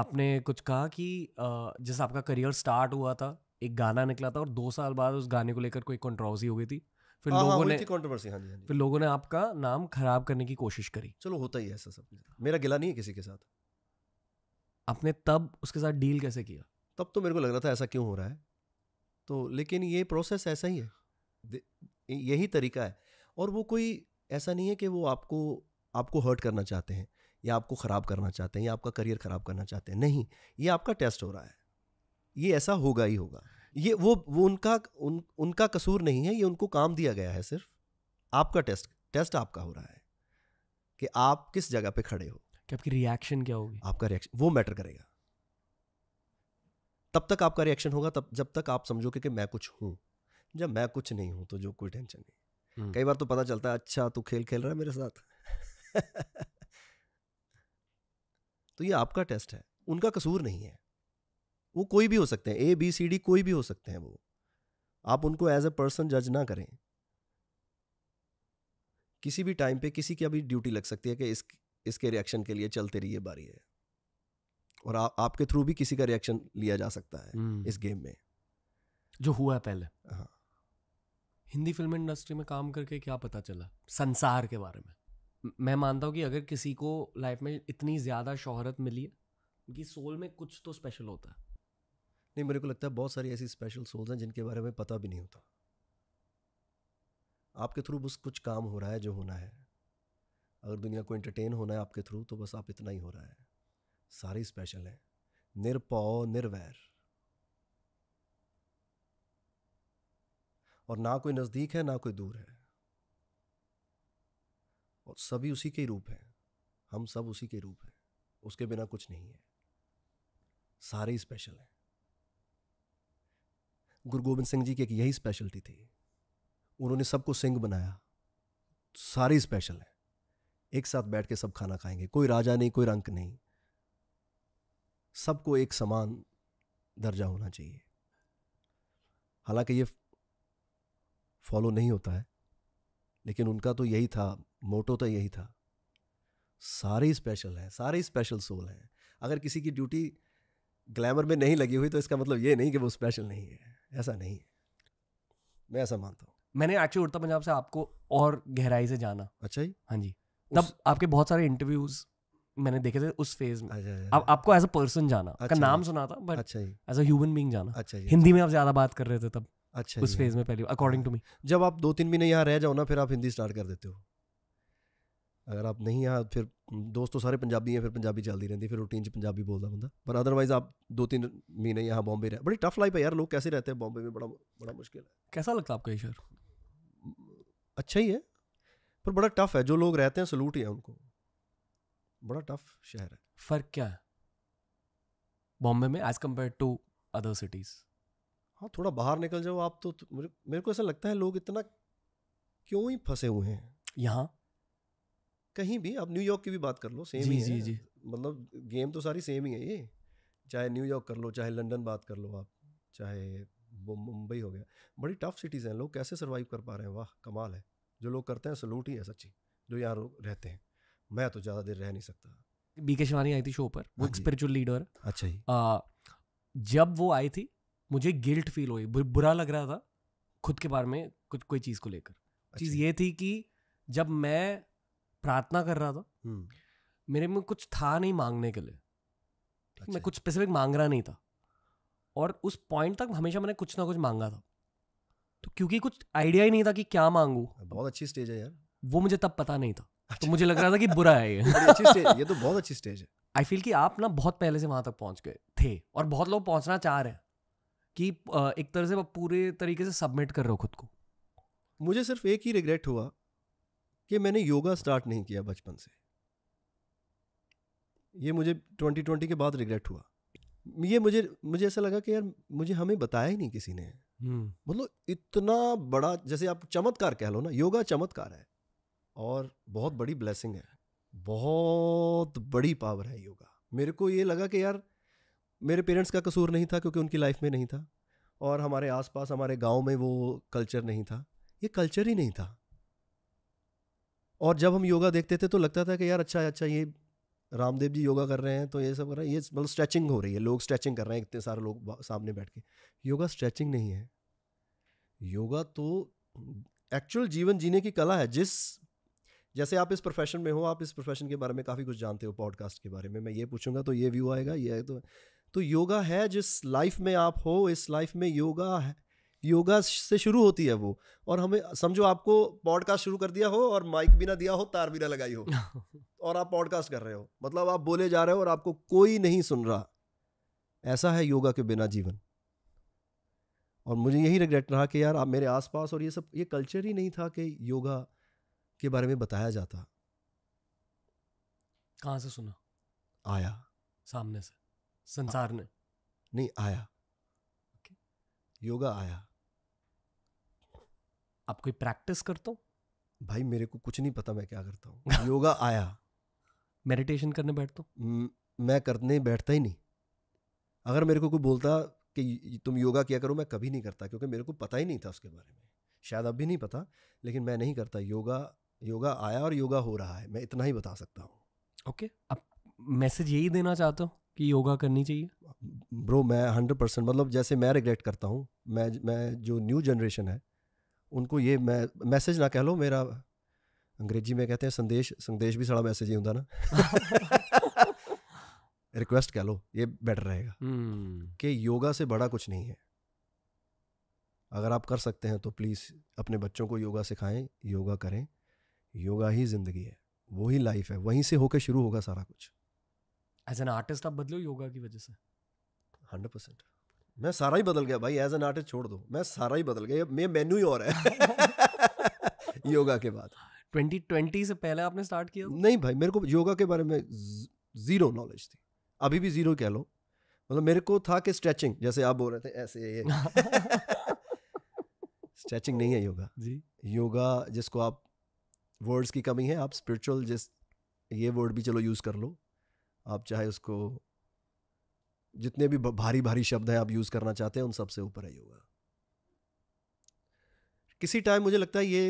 आपने कुछ कहा कि जैसे आपका करियर स्टार्ट हुआ था एक गाना निकला था और दो साल बाद उस गाने को लेकर कोई कंट्रोवर्सी हो गई थी फिर आ, हाँ, हाँ, लोगों हाँ, ने कंट्रोवर्सी हाँ जी हाँ जी फिर लोगों ने आपका नाम खराब करने की कोशिश करी चलो होता ही ऐसा सब मेरा गिला नहीं है किसी के साथ आपने तब उसके साथ डील कैसे किया तब तो मेरे को लग रहा था ऐसा क्यों हो रहा है तो लेकिन ये प्रोसेस ऐसा ही है यही तरीका है और वो कोई ऐसा नहीं है कि वो आपको आपको हर्ट करना चाहते हैं या आपको ख़राब करना चाहते हैं या आपका करियर ख़राब करना चाहते हैं नहीं ये आपका टेस्ट हो रहा है ये ऐसा होगा ही होगा ये वो वो उनका उन उनका कसूर नहीं है ये उनको काम दिया गया है सिर्फ आपका टेस्ट टेस्ट आपका हो रहा है कि आप किस जगह पे खड़े हो कि आपकी रिएक्शन क्या होगी आपका रिएक्शन वो मैटर करेगा तब तक आपका रिएक्शन होगा तब जब तक आप समझोगे कि मैं कुछ हूँ जब मैं कुछ नहीं हूँ तो जो कोई टेंशन नहीं हम्म। कई बार तो पता चलता है अच्छा तू खेल खेल रहा है मेरे साथ तो ये आपका टेस्ट है उनका कसूर नहीं है वो कोई भी हो सकते हैं ए बी सी डी कोई भी हो सकते हैं वो आप उनको एज ए पर्सन जज ना करें किसी भी टाइम पे किसी की अभी ड्यूटी लग सकती है कि इस इसके रिएक्शन के लिए चलते रहिए बारी है और आ, आपके थ्रू भी किसी का रिएक्शन लिया जा सकता है हम्म। इस गेम में जो हुआ पहले हाँ हिंदी फिल्म इंडस्ट्री में काम करके क्या पता चला संसार के बारे में मैं मानता हूँ कि अगर किसी को लाइफ में इतनी ज़्यादा शोहरत मिली है उनकी सोल में कुछ तो स्पेशल होता है नहीं मेरे को लगता है बहुत सारी ऐसी स्पेशल सोल्स हैं जिनके बारे में पता भी नहीं होता आपके थ्रू बस कुछ काम हो रहा है जो होना है अगर दुनिया को एंटरटेन होना है आपके थ्रू तो बस आप इतना ही हो रहा है सारे स्पेशल हैं निरपौ निर्वैर और ना कोई नज़दीक है ना कोई दूर है और सभी उसी के रूप हैं हम सब उसी के रूप हैं उसके बिना कुछ नहीं है सारे ही स्पेशल हैं गुरु गोविंद सिंह जी की एक यही स्पेशलिटी थी उन्होंने सबको सिंह बनाया सारे स्पेशल हैं एक साथ बैठ के सब खाना खाएंगे कोई राजा नहीं कोई रंक नहीं सबको एक समान दर्जा होना चाहिए हालांकि ये फॉलो नहीं होता है लेकिन उनका तो यही था मोटो तो यही था सारे स्पेशल हैं सारे स्पेशल सोल हैं अगर किसी की ड्यूटी ग्लैमर में नहीं लगी हुई तो इसका मतलब ये नहीं कि वो स्पेशल नहीं है ऐसा नहीं है मैं ऐसा मानता हूँ मैंने एक्चुअली उड़ता पंजाब से आपको और गहराई से जाना अच्छा ही हाँ जी तब उस... आपके बहुत सारे इंटरव्यूज मैंने देखे थे उस फेज में अच्छा, आप, अच्छा, अच्छा। आपको एज अ पर्सन जाना अच्छा, का नाम सुना था बट अच्छा एज अ ह्यूमन बींग जाना अच्छा हिंदी में आप ज्यादा बात कर रहे थे तब अच्छा उस फेज हाँ। में पहली अकॉर्डिंग टू मी जब आप दो तीन महीने यहाँ रह जाओ ना फिर आप हिंदी स्टार्ट कर देते हो अगर आप नहीं यहाँ फिर दोस्त तो सारे पंजाबी हैं फिर पंजाबी चलती रहती फिर रूटीन पंजाबी बोलता बंदा पर अदरवाइज आप दो तीन महीने यहाँ बॉम्बे रहे बड़ी टफ लाइफ है यार लोग कैसे रहते हैं बॉम्बे में बड़ा बड़ा मुश्किल है कैसा लगता है आपका ये शहर अच्छा ही है पर बड़ा टफ है जो लोग रहते हैं सलूट ही है उनको बड़ा टफ शहर है फ़र्क क्या है बॉम्बे में as compare to other cities हाँ थोड़ा बाहर निकल जाओ आप तो, तो मेरे, मेरे को ऐसा लगता है लोग इतना क्यों ही फंसे हुए हैं यहाँ कहीं भी आप न्यूयॉर्क की भी बात कर लो सेम जी, ही जी, है जी मतलब गेम तो सारी सेम ही है ये चाहे न्यूयॉर्क कर लो चाहे लंदन बात कर लो आप चाहे मुंबई हो गया बड़ी टफ सिटीज़ हैं लोग कैसे सर्वाइव कर पा रहे हैं वाह कमाल है जो लोग करते हैं सलूट ही है सच्ची जो यहाँ रहते हैं मैं तो ज़्यादा देर रह नहीं सकता बी के शिवानी आई थी शो पर वो स्पिरिचुअल हाँ लीडर अच्छा जी जब वो आई थी मुझे गिल्ट फील हुई बुरा लग रहा था खुद के बारे में कुछ कोई चीज़ को लेकर अच्छा। चीज़ ये थी कि जब मैं प्रार्थना कर रहा था मेरे में कुछ था नहीं मांगने के लिए अच्छा। मैं कुछ स्पेसिफिक मांग रहा नहीं था और उस पॉइंट तक हमेशा मैंने कुछ ना कुछ मांगा था तो क्योंकि कुछ आइडिया ही नहीं था कि क्या मांगू बहुत अच्छी स्टेज है यार वो मुझे तब पता नहीं था तो अच्छा। तो मुझे लग रहा था कि बुरा है ये ये तो बहुत अच्छी स्टेज है आई फील कि आप ना बहुत पहले से वहां तक पहुंच गए थे और बहुत लोग पहुंचना चाह रहे हैं कि एक तरह से पूरे तरीके से सबमिट कर रहे हो खुद को मुझे सिर्फ एक ही रिग्रेट हुआ कि मैंने योगा स्टार्ट नहीं किया बचपन से ये मुझे 2020 के बाद रिग्रेट हुआ ये मुझे मुझे ऐसा लगा कि यार मुझे हमें बताया ही नहीं किसी ने हम्म। मतलब इतना बड़ा जैसे आप चमत्कार कह लो ना योगा चमत्कार है और बहुत बड़ी ब्लेसिंग है बहुत बड़ी पावर है योगा मेरे को ये लगा कि यार मेरे पेरेंट्स का कसूर नहीं था क्योंकि उनकी लाइफ में नहीं था और हमारे आसपास हमारे गांव में वो कल्चर नहीं था ये कल्चर ही नहीं था और जब हम योगा देखते थे तो लगता था कि यार अच्छा अच्छा ये रामदेव जी योगा कर रहे हैं तो ये सब कर रहे हैं ये मतलब स्ट्रेचिंग हो रही है लोग स्ट्रेचिंग कर रहे हैं इतने सारे लोग सामने बैठ के योगा स्ट्रेचिंग नहीं है योगा तो एक्चुअल जीवन जीने की कला है जिस जैसे आप इस प्रोफेशन में हो आप इस प्रोफेशन के बारे में काफ़ी कुछ जानते हो पॉडकास्ट के बारे में मैं ये पूछूंगा तो ये व्यू आएगा ये तो तो योगा है जिस लाइफ में आप हो इस लाइफ में योगा है योगा से शुरू होती है वो और हमें समझो आपको पॉडकास्ट शुरू कर दिया हो और माइक भी ना दिया हो तार भी ना लगाई हो और आप पॉडकास्ट कर रहे हो मतलब आप बोले जा रहे हो और आपको कोई नहीं सुन रहा ऐसा है योगा के बिना जीवन और मुझे यही रिग्रेट रहा कि यार आप मेरे आसपास और ये सब ये कल्चर ही नहीं था कि योगा के बारे में बताया जाता कहाँ से सुना आया सामने से संसार ने नहीं आया okay. योगा आया आप कोई प्रैक्टिस करते हो भाई मेरे को कुछ नहीं पता मैं क्या करता हूँ योगा आया मेडिटेशन करने बैठता हूँ मैं करने बैठता ही नहीं अगर मेरे को कोई बोलता कि तुम योगा किया करो मैं कभी नहीं करता क्योंकि मेरे को पता ही नहीं था उसके बारे में शायद अब भी नहीं पता लेकिन मैं नहीं करता योगा योगा आया और योगा हो रहा है मैं इतना ही बता सकता हूँ ओके okay. अब मैसेज यही देना चाहता हूँ कि योगा करनी चाहिए ब्रो मैं हंड्रेड परसेंट मतलब जैसे मैं रिग्रेट करता हूँ मैं मैं जो न्यू जनरेशन है उनको ये मैं मैसेज ना कह लो मेरा अंग्रेजी में कहते हैं संदेश संदेश भी सारा मैसेज ही होता ना रिक्वेस्ट कह लो ये बेटर रहेगा hmm. कि योगा से बड़ा कुछ नहीं है अगर आप कर सकते हैं तो प्लीज़ अपने बच्चों को योगा सिखाएं योगा करें योगा ही ज़िंदगी है वही लाइफ है वहीं से होकर शुरू होगा सारा कुछ एज एन आर्टिस्ट आप बदले हो योगा की वजह से हंड्रेड परसेंट मैं सारा ही बदल गया भाई एज एन आर्टिस्ट छोड़ दो मैं सारा ही बदल गया मैं मेन्यू ही और है योगा के बाद 2020 से पहले आपने स्टार्ट किया नहीं भाई मेरे को योगा के बारे में जीरो नॉलेज थी अभी भी जीरो कह लो मतलब मेरे को था कि स्ट्रेचिंग जैसे आप बोल रहे थे ऐसे स्ट्रेचिंग नहीं है योगा जी योगा जिसको आप वर्ड्स की कमी है आप स्पिरिचुअल जिस ये वर्ड भी चलो यूज़ कर लो आप चाहे उसको जितने भी भारी भारी शब्द हैं आप यूज़ करना चाहते हैं उन सबसे ऊपर है योगा किसी टाइम मुझे लगता है ये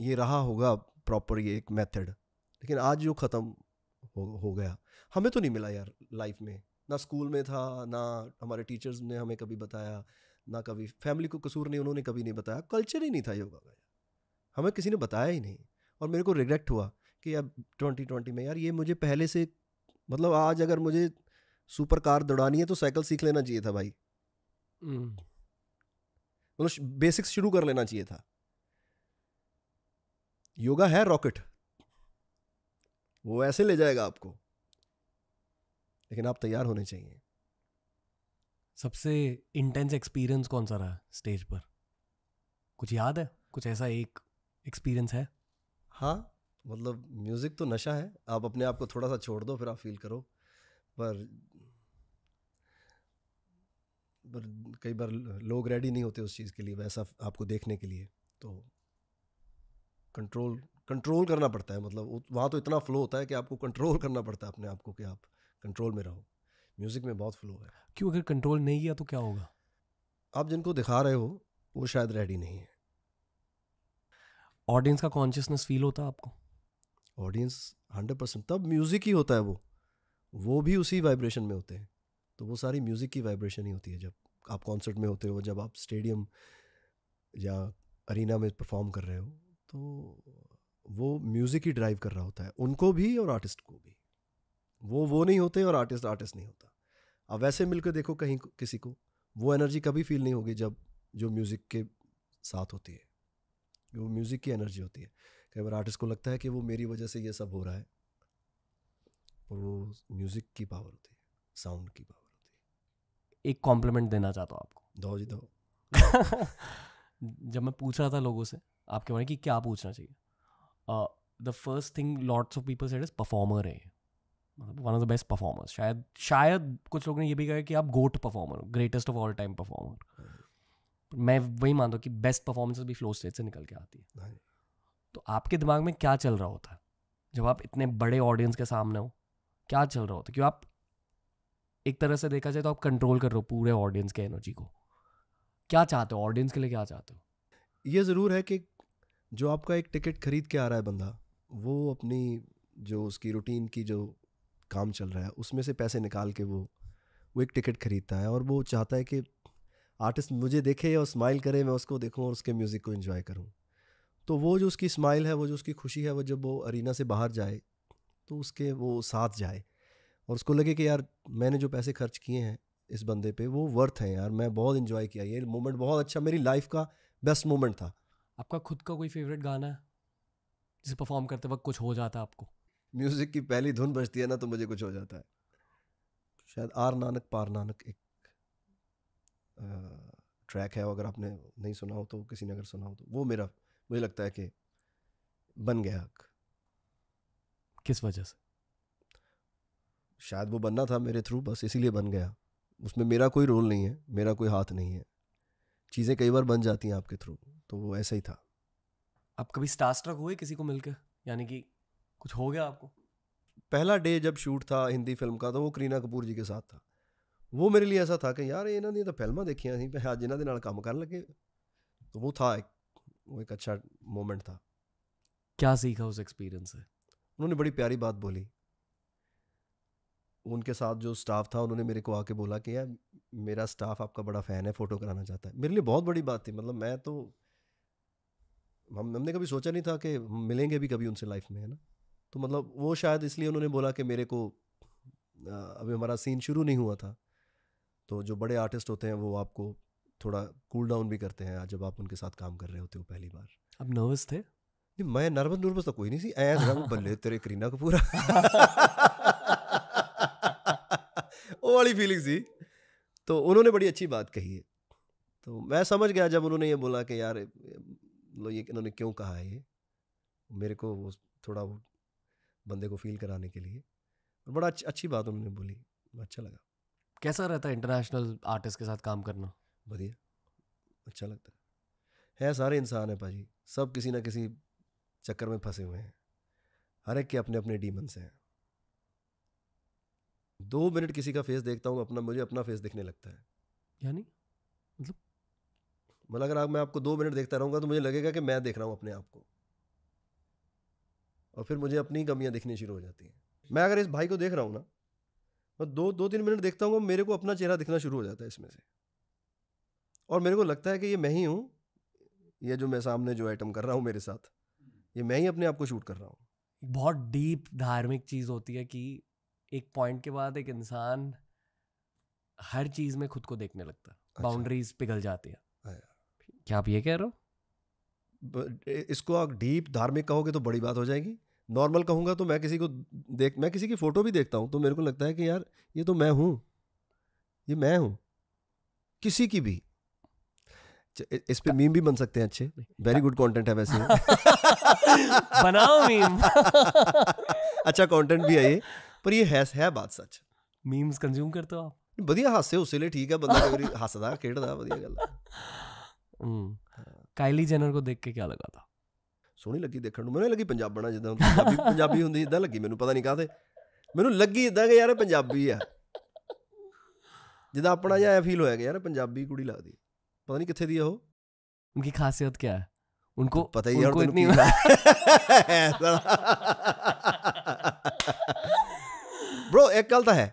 ये रहा होगा प्रॉपर ये एक मेथड लेकिन आज जो ख़त्म हो हो गया हमें तो नहीं मिला यार लाइफ में ना स्कूल में था ना हमारे टीचर्स ने हमें कभी बताया ना कभी फैमिली को कसूर नहीं उन्होंने कभी नहीं बताया कल्चर ही नहीं था योगा का हमें किसी ने बताया ही नहीं और मेरे को रिग्रेट हुआ कि अब ट्वेंटी ट्वेंटी में यार ये मुझे पहले से मतलब आज अगर मुझे सुपर कार दौड़ानी है तो साइकिल सीख लेना चाहिए था भाई हम्म। मतलब बेसिक्स शुरू कर लेना चाहिए था योगा है रॉकेट वो ऐसे ले जाएगा आपको लेकिन आप तैयार होने चाहिए सबसे इंटेंस एक्सपीरियंस कौन सा रहा स्टेज पर कुछ याद है कुछ ऐसा एक एक्सपीरियंस है हाँ मतलब म्यूज़िक तो नशा है आप अपने आप को थोड़ा सा छोड़ दो फिर आप फील करो पर पर कई बार लोग रेडी नहीं होते उस चीज़ के लिए वैसा आपको देखने के लिए तो कंट्रोल कंट्रोल करना पड़ता है मतलब वहाँ तो इतना फ्लो होता है कि आपको कंट्रोल करना पड़ता है अपने आप को कि आप कंट्रोल में रहो म्यूज़िक में बहुत फ्लो है क्यों अगर कंट्रोल नहीं किया तो क्या होगा आप जिनको दिखा रहे हो वो शायद रेडी नहीं है ऑडियंस का कॉन्शियसनेस फील होता है आपको ऑडियंस हंड्रेड परसेंट तब म्यूज़िक ही होता है वो वो भी उसी वाइब्रेशन में होते हैं तो वो सारी म्यूज़िक की वाइब्रेशन ही होती है जब आप कॉन्सर्ट में होते हो जब आप स्टेडियम या अरीना में परफॉर्म कर रहे हो तो वो म्यूज़िक ही ड्राइव कर रहा होता है उनको भी और आर्टिस्ट को भी वो वो नहीं होते और आर्टिस्ट आर्टिस्ट नहीं होता अब वैसे मिलकर देखो कहीं किसी को वो एनर्जी कभी फील नहीं होगी जब जो म्यूज़िक के साथ होती है जो म्यूज़िक की एनर्जी होती है कई बार आर्टिस्ट को लगता है कि वो मेरी वजह से ये सब हो रहा है और वो म्यूज़िक की पावर होती है साउंड की पावर होती है एक कॉम्प्लीमेंट देना चाहता हूँ आपको दो जी दो जब मैं पूछ रहा था लोगों से आपके बारे में कि क्या पूछना चाहिए the first thing lots of people said is performer है मतलब one of the best performers शायद शायद कुछ लोगों ने ये भी कहा कि आप गोट परफॉर्मर हो greatest of all time performer मैं वही मानता हूँ कि बेस्ट परफॉर्मेंस भी फ्लो स्टेज से निकल के आती है तो आपके दिमाग में क्या चल रहा होता है जब आप इतने बड़े ऑडियंस के सामने हो क्या चल रहा होता है क्यों आप एक तरह से देखा जाए तो आप कंट्रोल कर रहे हो पूरे ऑडियंस के एनर्जी को क्या चाहते हो ऑडियंस के लिए क्या चाहते हो ये ज़रूर है कि जो आपका एक टिकट खरीद के आ रहा है बंदा वो अपनी जो उसकी रूटीन की जो काम चल रहा है उसमें से पैसे निकाल के वो वो एक टिकट खरीदता है और वो चाहता है कि आर्टिस्ट मुझे देखे और स्माइल करे मैं उसको देखूँ और उसके म्यूज़िक को इन्जॉय करूँ तो वो जो उसकी स्माइल है वो जो उसकी खुशी है वो जब वो अरीना से बाहर जाए तो उसके वो साथ जाए और उसको लगे कि यार मैंने जो पैसे खर्च किए हैं इस बंदे पे वो वर्थ है यार मैं बहुत इन्जॉय किया ये मोमेंट बहुत अच्छा मेरी लाइफ का बेस्ट मोमेंट था आपका खुद का कोई फेवरेट गाना है जिसे परफॉर्म करते वक्त कुछ हो जाता है आपको म्यूज़िक की पहली धुन बजती है ना तो मुझे कुछ हो जाता है शायद आर नानक पार नानक एक आ, ट्रैक है अगर आपने नहीं सुना हो तो किसी ने अगर सुना हो तो वो मेरा मुझे लगता है कि बन गया हक किस वजह से शायद वो बनना था मेरे थ्रू बस इसीलिए बन गया उसमें मेरा कोई रोल नहीं है मेरा कोई हाथ नहीं है चीज़ें कई बार बन जाती हैं आपके थ्रू तो वो ऐसा ही था आप कभी स्टारस्ट्रक हुए किसी को मिलकर यानी कि कुछ हो गया आपको पहला डे जब शूट था हिंदी फिल्म का तो वो करीना कपूर जी के साथ था वो मेरे लिए ऐसा था कि यार इन्होंने तो फिल्मा देखिया ਦੇਖੀਆਂ ਸੀ ਮੈਂ ਅੱਜ ਇਹਨਾਂ तो वो था एक वो एक अच्छा मोमेंट था क्या सीखा उस एक्सपीरियंस से उन्होंने बड़ी प्यारी बात बोली उनके साथ जो स्टाफ था उन्होंने मेरे को आके बोला कि यार मेरा स्टाफ आपका बड़ा फ़ैन है फ़ोटो कराना चाहता है मेरे लिए बहुत बड़ी बात थी मतलब मैं तो हम हमने कभी सोचा नहीं था कि मिलेंगे भी कभी उनसे लाइफ में है ना तो मतलब वो शायद इसलिए उन्होंने बोला कि मेरे को अभी हमारा सीन शुरू नहीं हुआ था तो जो बड़े आर्टिस्ट होते हैं वो आपको थोड़ा कूल डाउन भी करते हैं जब आप उनके साथ काम कर रहे होते हो पहली बार अब नर्वस थे नहीं मैं नर्वस नर्वस तो कोई नहीं सी एज रंग बल्ले तेरे करीना कपूर वो वाली फीलिंग सी तो उन्होंने बड़ी अच्छी बात कही है तो मैं समझ गया जब उन्होंने ये बोला कि यार लो ये इन्होंने क्यों कहा है ये मेरे को वो थोड़ा वो बंदे को फील कराने के लिए बड़ा अच्छी बात उन्होंने बोली अच्छा लगा कैसा रहता है इंटरनेशनल आर्टिस्ट के साथ काम करना बढ़िया अच्छा लगता है सारे इंसान हैं भाजी सब किसी ना किसी चक्कर में फंसे हुए हैं हर एक के अपने अपने डीमंस हैं दो मिनट किसी का फेस देखता हूँ अपना मुझे अपना फेस दिखने लगता है यानी मतलब मतलब अगर आप मैं आपको दो मिनट देखता रहूँगा तो मुझे लगेगा कि मैं देख रहा हूँ अपने आप को और फिर मुझे अपनी कमियाँ दिखनी शुरू हो जाती हैं मैं अगर इस भाई को देख रहा हूँ ना मैं दो दो तीन मिनट देखता हूँ मेरे को अपना चेहरा दिखना शुरू हो जाता है इसमें से और मेरे को लगता है कि ये मैं ही हूँ ये जो मैं सामने जो आइटम कर रहा हूँ मेरे साथ ये मैं ही अपने आप को शूट कर रहा हूँ बहुत डीप धार्मिक चीज़ होती है कि एक पॉइंट के बाद एक इंसान हर चीज़ में खुद को देखने लगता है बाउंड्रीज अच्छा। पिघल जाती है हाँ क्या आप ये कह रहे हो इसको आप डीप धार्मिक कहोगे तो बड़ी बात हो जाएगी नॉर्मल कहूँगा तो मैं किसी को देख मैं किसी की फ़ोटो भी देखता हूँ तो मेरे को लगता है कि यार ये तो मैं हूँ ये मैं हूँ किसी की भी इस पे मीम भी बन सकते हैं अच्छे वेरी गुड कंटेंट है वैसे बनाओ मीम अच्छा कंटेंट भी है ये पर ये है, है बात सच मीम्स कंज्यूम करते हो आप ਵਧੀਆ ਹਾਸੇ ਉਸੇ ਲਈ ਠੀਕ ਹੈ ਬੰਦਾ ਕੋਈ ਹੱਸਦਾ ਖੇਡਦਾ ਵਧੀਆ ਗੱਲ ਹੂੰ ਕਾਈਲੀ ਜੈਨਰ ਕੋ ਦੇਖ ਕੇ ਕੀ ਲੱਗਾ ਤਾ ਸੋਹਣੀ ਲੱਗੀ ਦੇਖਣ ਨੂੰ ਮੈਨੂੰ ਲੱਗੀ ਪੰਜਾਬਣਾ ਜਿੱਦਾਂ ਪੰਜਾਬੀ ਪੰਜਾਬੀ ਹੁੰਦੀ ਇਦਾਂ ਲੱਗੀ ਮੈਨੂੰ ਪਤਾ ਨਹੀਂ ਕਾਹਦੇ ਮੈਨੂੰ ਲੱਗੀ ਇਦਾਂ ਕਿ ਯਾਰ ਇਹ ਪੰਜਾਬੀ ਆ ਜਿੱਦਾਂ ਆਪਣਾ ਜਿਹਾ ਫੀਲ ਹੋਇਆ ਕਿ ਯਾਰ ਪੰਜਾਬੀ ਕੁੜੀ ਲੱਗਦੀ पता नहीं कितने दिए हो उनकी खासियत क्या है उनको तो पता ही उनको इतनी ब्रो एक गल तो है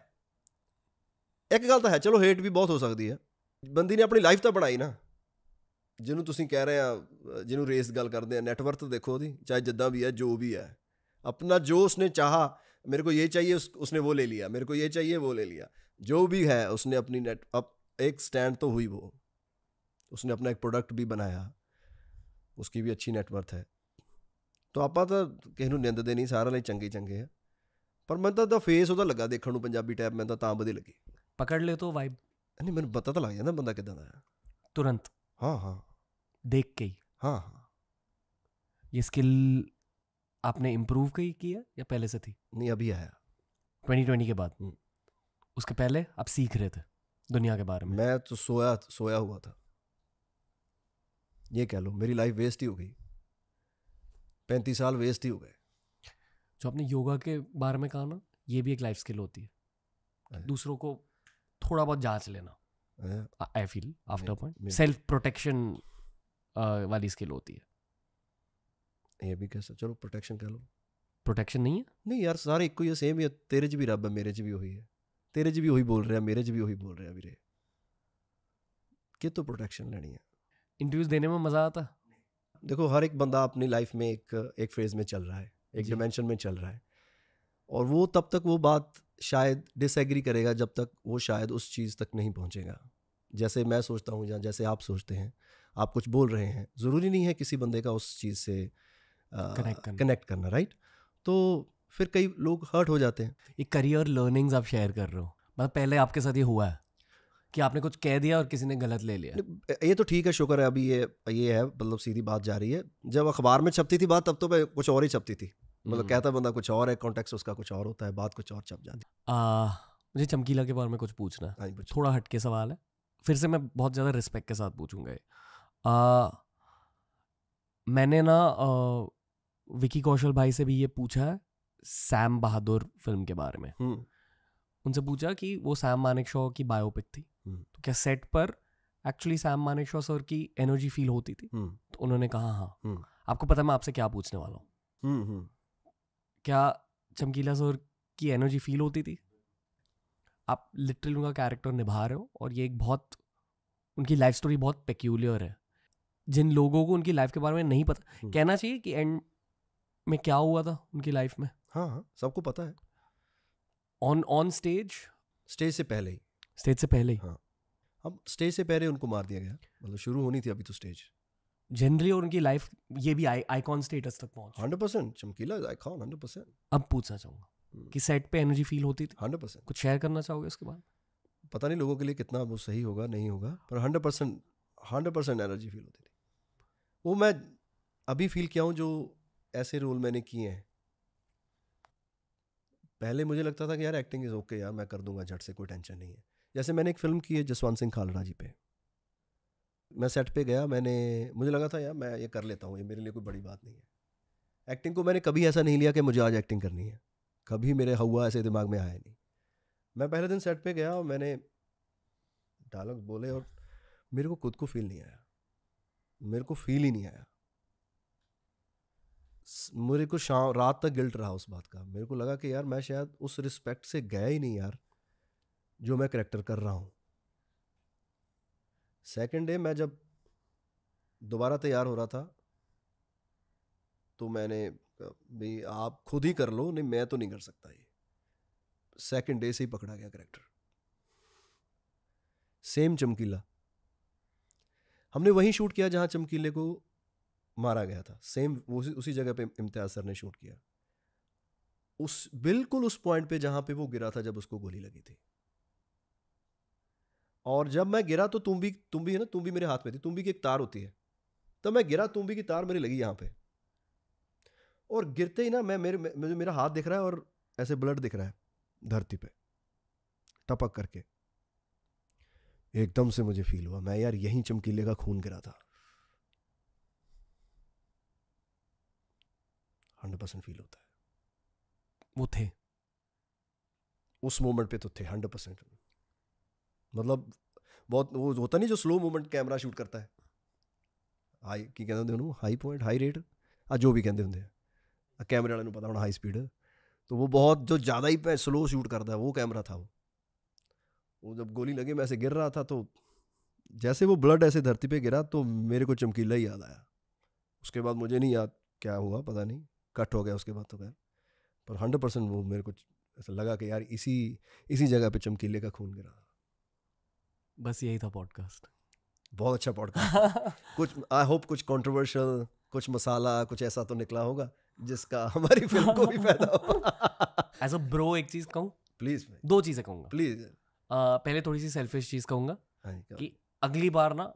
एक गल तो है चलो हेट भी बहुत हो सकती है बंदी ने अपनी लाइफ तो ਬਣਾਈ ना जिन्हों ਤੁਸੀਂ ਕਹਿ ਰਹੇ ਆ ਜਿਹਨੂੰ ਰੇਸ ਗੱਲ ਕਰਦੇ ਆ ਨੈਟਵਰਥ ਦੇਖੋ ਉਹਦੀ ਚਾਹੇ ਜਿੱਦਾਂ ਵੀ ਹੈ जो ਵੀ ਹੈ ਆਪਣਾ ਜੋ ਉਸਨੇ ਚਾਹਾ मेरे को ये चाहिए उस, उसने वो ले लिया मेरे को ये चाहिए वो ले लिया जो भी है उसने अपनी नेट अप एक स्टैंड तो हुई वो उसने अपना एक प्रोडक्ट भी बनाया उसकी भी अच्छी नेटवर्थ है तो आप तो किसी नींद दे नहीं सारा लिए चंगे चंगे है पर मैं तो फेस तो वह लगा देखने पंजाबी टैप मैं तो वधी लगी पकड़ ले तो वाइब नहीं मैं पता तो लग जाता बंदा कि तुरंत हाँ हाँ देख के ही हाँ हाँ ये स्किल आपने इम्प्रूव की है या पहले से थी नहीं अभी आया ट्वेंटी ट्वेंटी के बाद हम्म। उसके पहले आप सीख रहे थे दुनिया के बारे में मैं तो सोया सोया हुआ था ये कह लो मेरी लाइफ वेस्ट ही हो गई पैंतीस साल वेस्ट ही हो गए जो आपने योगा के बारे में कहा ना ये भी एक लाइफ स्किल होती है हाँ दूसरों को थोड़ा बहुत जांच लेना I feel after point self protection वाली स्किल होती है ये भी कैसा चलो प्रोटेक्शन कह लो प्रोटेक्शन नहीं है नहीं यार सारे एक ही सेम ही है तेरे च भी रब है मेरे च भी वही है तेरे च भी वही बोल रहा मेरे च भी वही बोल रहा कि तो प्रोटेक्शन लेनी है इंटरव्यूज देने में मज़ा आता देखो हर एक बंदा अपनी लाइफ में एक एक फेज़ में चल रहा है एक डिमेंशन में चल रहा है और वो तब तक वो बात शायद डिसएग्री करेगा जब तक वो शायद उस चीज़ तक नहीं पहुँचेगा जैसे मैं सोचता हूँ या जैसे आप सोचते हैं आप कुछ बोल रहे हैं ज़रूरी नहीं है किसी बंदे का उस चीज़ से कनेक्ट करना, करना राइट तो फिर कई लोग हर्ट हो जाते हैं एक करियर लर्निंग्स आप शेयर कर रहे हो मतलब पहले आपके साथ ये हुआ है कि आपने कुछ कह दिया और किसी ने गलत ले लिया ये तो ठीक है शुक्र है अभी ये ये है मतलब सीधी बात जा रही है जब अखबार में छपती थी बात तब तो मैं कुछ और ही छपती थी मतलब हम्म। कहता बंदा कुछ और है कॉन्टेक्स उसका कुछ और होता है बात कुछ और छप जाती मुझे चमकीला के बारे में कुछ पूछना है थोड़ा हटके सवाल है फिर से मैं बहुत ज़्यादा रिस्पेक्ट के साथ पूछूंगा ये मैंने ना विकी कौशल भाई से भी ये पूछा है सैम बहादुर फिल्म के बारे में हम्म। उनसे पूछा कि वो सैम मानिक शॉ की बायोपिक थी हम्म। तो क्या सेट पर एक्चुअली सैम मानेश्वर सर की एनर्जी फील होती थी हम्म। तो उन्होंने कहा हाँ हम्म। आपको पता मैं आपसे क्या पूछने वाला हूँ क्या चमकीला सर की एनर्जी फील होती थी आप लिटरली उनका कैरेक्टर निभा रहे हो और ये एक बहुत उनकी लाइफ स्टोरी बहुत पेक्यूलियर है जिन लोगों को उनकी लाइफ के बारे में नहीं पता कहना चाहिए कि एंड में क्या हुआ था उनकी लाइफ में हाँ हाँ सबको पता है ऑन ऑन स्टेज स्टेज से पहले ही स्टेज से पहले ही हाँ अब स्टेज से पहले उनको मार दिया गया मतलब शुरू होनी थी अभी तो स्टेज जनरली और उनकी लाइफ ये भी आइकॉन स्टेटस तक पहुंच hundred percent Chamkila icon hundred percent अब पूछना चाहूँगा हम्म। कि सेट पे एनर्जी फील होती थी हंड्रेड परसेंट कुछ शेयर करना चाहोगे उसके बाद पता नहीं लोगों के लिए कितना वो सही होगा नहीं होगा पर hundred percent hundred percent energy feel होती थी वो मैं अभी फील किया हूँ जो ऐसे रोल मैंने किए हैं पहले मुझे लगता था कि यार एक्टिंग इज़ ओके यार मैं कर दूंगा झट से कोई टेंशन नहीं है जैसे मैंने एक फिल्म की है जसवंत सिंह खालड़ा जी पे मैं सेट पे गया मैंने मुझे लगा था यार मैं ये कर लेता हूँ ये मेरे लिए कोई बड़ी बात नहीं है एक्टिंग को मैंने कभी ऐसा नहीं लिया कि मुझे आज एक्टिंग करनी है कभी मेरे हवा ऐसे दिमाग में आया नहीं मैं पहले दिन सेट पे गया और मैंने डायलॉग बोले और मेरे को खुद को फील नहीं आया मेरे को फील ही नहीं आया मेरे को शाम रात तक गिल्ट रहा उस बात का मेरे को लगा कि यार मैं शायद उस रिस्पेक्ट से गया ही नहीं यार जो मैं करेक्टर कर रहा हूँ सेकेंड डे मैं जब दोबारा तैयार हो रहा था तो मैंने भाई आप खुद ही कर लो नहीं मैं तो नहीं कर सकता ये सेकेंड डे से ही पकड़ा गया करेक्टर सेम चमकीला हमने वहीं शूट किया जहाँ चमकीले को मारा गया था सेम वो उसी जगह पे इम्तियाज सर ने शूट किया उस बिल्कुल उस पॉइंट पे जहाँ पे वो गिरा था जब उसको गोली लगी थी और जब मैं गिरा तो तुम भी तुम भी है ना तुम भी मेरे हाथ में थी तुम भी की एक तार होती है तो मैं गिरा तुम भी की तार मेरी लगी यहाँ पे और गिरते ही ना मैं मेरे मुझे मेरा हाथ दिख रहा है और ऐसे ब्लड दिख रहा है धरती पे टपक करके एकदम से मुझे फील हुआ मैं यार यहीं चमकीले का खून गिरा था हंड्रेड परसेंट फील होता है वो थे उस मोमेंट पे तो थे हंड्रेड परसेंट मतलब बहुत वो होता नहीं जो स्लो मूवमेंट कैमरा शूट करता है हाई की कहते होंगे उन्होंने हाई पॉइंट हाई रेट आ जो भी कहें होंगे कैमरे वाले पता होना हाई स्पीड तो वो बहुत जो ज़्यादा ही स्लो शूट करता है वो कैमरा था वो वो जब गोली लगे मैं ऐसे गिर रहा था तो जैसे वो ब्लड ऐसे धरती पे गिरा तो मेरे को चमकीला ही याद आया उसके बाद मुझे नहीं याद क्या हुआ पता नहीं कट हो गया उसके बाद तो खैर पर हंड्रेड परसेंट वो मेरे को ऐसा लगा कि यार इसी इसी जगह पे चमकीले का खून गिरा बस यही था पॉडकास्ट बहुत अच्छा पॉडकास्ट कुछ आई होप कुछ कंट्रोवर्शियल कुछ मसाला कुछ ऐसा तो निकला होगा जिसका हमारी फिल्म को भी फायदा हो एज अ ब्रो एक चीज कहूँ प्लीज दो चीजें कहूंगा प्लीज uh, पहले थोड़ी सी सेल्फिश चीज कहूंगा कि अगली बार ना